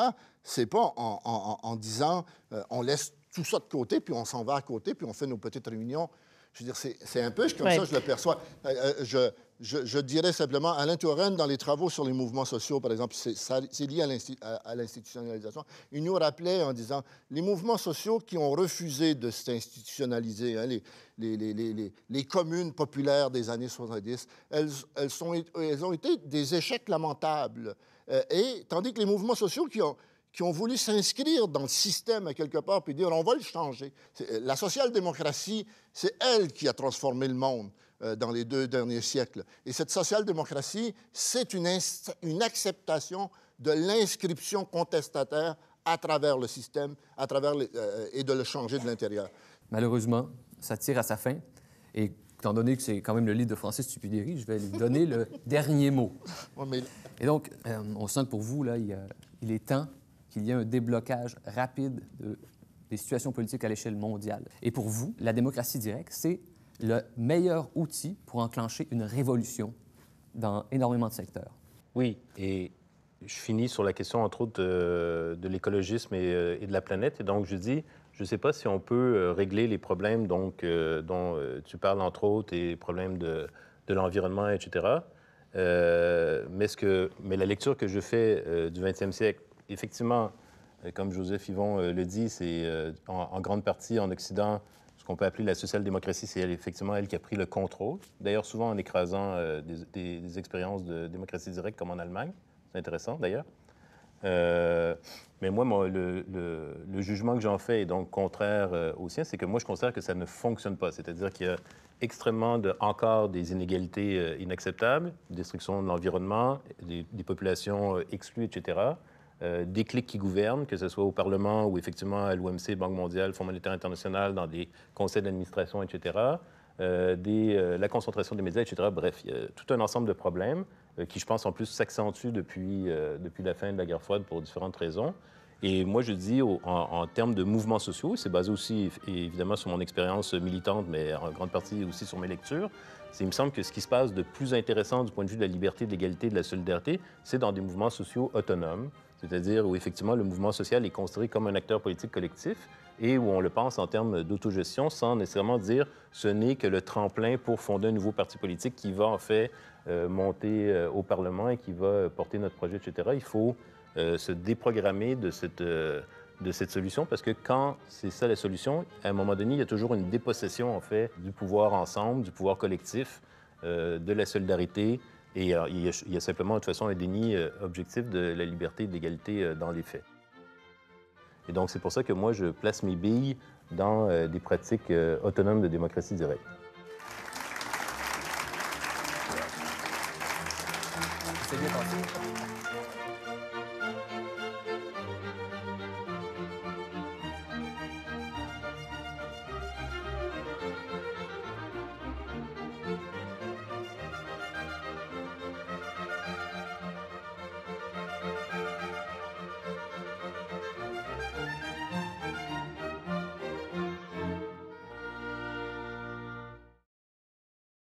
Speaker 4: C'est pas en, disant euh, on laisse tout ça de côté, puis on s'en va à côté, puis on fait nos petites réunions je veux dire, c'est un peu comme ça ça je le perçois. Euh, euh, je, je, dirais simplement, Alain Touraine, dans les travaux sur les mouvements sociaux, par exemple, c'est lié à l'institutionnalisation, il nous rappelait en disant, les mouvements sociaux qui ont refusé de s'institutionnaliser, hein, les, les, communes populaires des années 70, elles, elles, sont, elles ont été des échecs lamentables. Euh, et tandis que les mouvements sociaux qui ont, qui ont voulu s'inscrire dans le système quelque part puis dire on va le changer. Euh, la social-démocratie, c'est elle qui a transformé le monde euh, dans les deux derniers siècles. Et cette social-démocratie, c'est une, une acceptation de l'inscription contestataire à travers le système à travers euh, et de le changer de l'intérieur.
Speaker 2: Malheureusement, ça tire à sa fin. Et étant donné que c'est quand même le livre de Francis Tupidéry, je vais lui donner le dernier mot. Et donc, on sent que pour vous, là, il, il est temps qu'il y ait un déblocage rapide de, des situations politiques à l'échelle mondiale. Et pour vous, la démocratie directe, c'est le meilleur outil pour enclencher une révolution dans énormément de secteurs.
Speaker 1: Oui, et je finis sur la question, entre autres, euh, de, l'écologisme euh, et, de la planète. Et donc, je dis, je ne sais pas si on peut euh, régler les problèmes donc, dont tu parles, entre autres, et les problèmes de, l'environnement, etc. mais, ce que, mais la lecture que je fais du 20e siècle effectivement, euh, comme Joseph Yvon euh, le dit, c'est euh, en, grande partie en Occident, ce qu'on peut appeler la social-démocratie, c'est effectivement elle qui a pris le contrôle. D'ailleurs, souvent en écrasant des, expériences de démocratie directe, comme en Allemagne. C'est intéressant, d'ailleurs. mais moi, le, jugement que j'en fais est donc contraire au sien, c'est que moi, je considère que ça ne fonctionne pas. C'est-à-dire qu'il y a extrêmement encore des inégalités inacceptables, destruction de l'environnement, des, populations exclues, etc. Euh, des clics qui gouvernent, que ce soit au Parlement ou effectivement à l'OMC, Banque mondiale, Fonds monétaire international, dans des conseils d'administration, etc., euh, euh, la concentration des médias, etc. Bref, tout un ensemble de problèmes qui, je pense, en plus s'accentuent depuis, depuis la fin de la guerre froide pour différentes raisons. Et moi, je dis, en, en, termes de mouvements sociaux, c'est basé aussi évidemment sur mon expérience militante, mais en grande partie aussi sur mes lectures, il me semble que ce qui se passe de plus intéressant du point de vue de la liberté, de l'égalité, de la solidarité, c'est dans des mouvements sociaux autonomes, c'est-à-dire où effectivement le mouvement social est construit comme un acteur politique collectif et où on le pense en termes d'autogestion sans nécessairement dire ce n'est que le tremplin pour fonder un nouveau parti politique qui va en fait euh, monter euh, au Parlement et qui va euh, porter notre projet, etc. Il faut se déprogrammer de cette, de cette solution parce que quand c'est ça la solution, à un moment donné, il y a toujours une dépossession en fait du pouvoir ensemble, du pouvoir collectif, de la solidarité, et euh, il, y a, simplement, de toute façon, un déni euh, objectif de la liberté et de l'égalité euh, dans les faits. Et donc, c'est pour ça que moi, je place mes billes dans des pratiques autonomes de démocratie directe.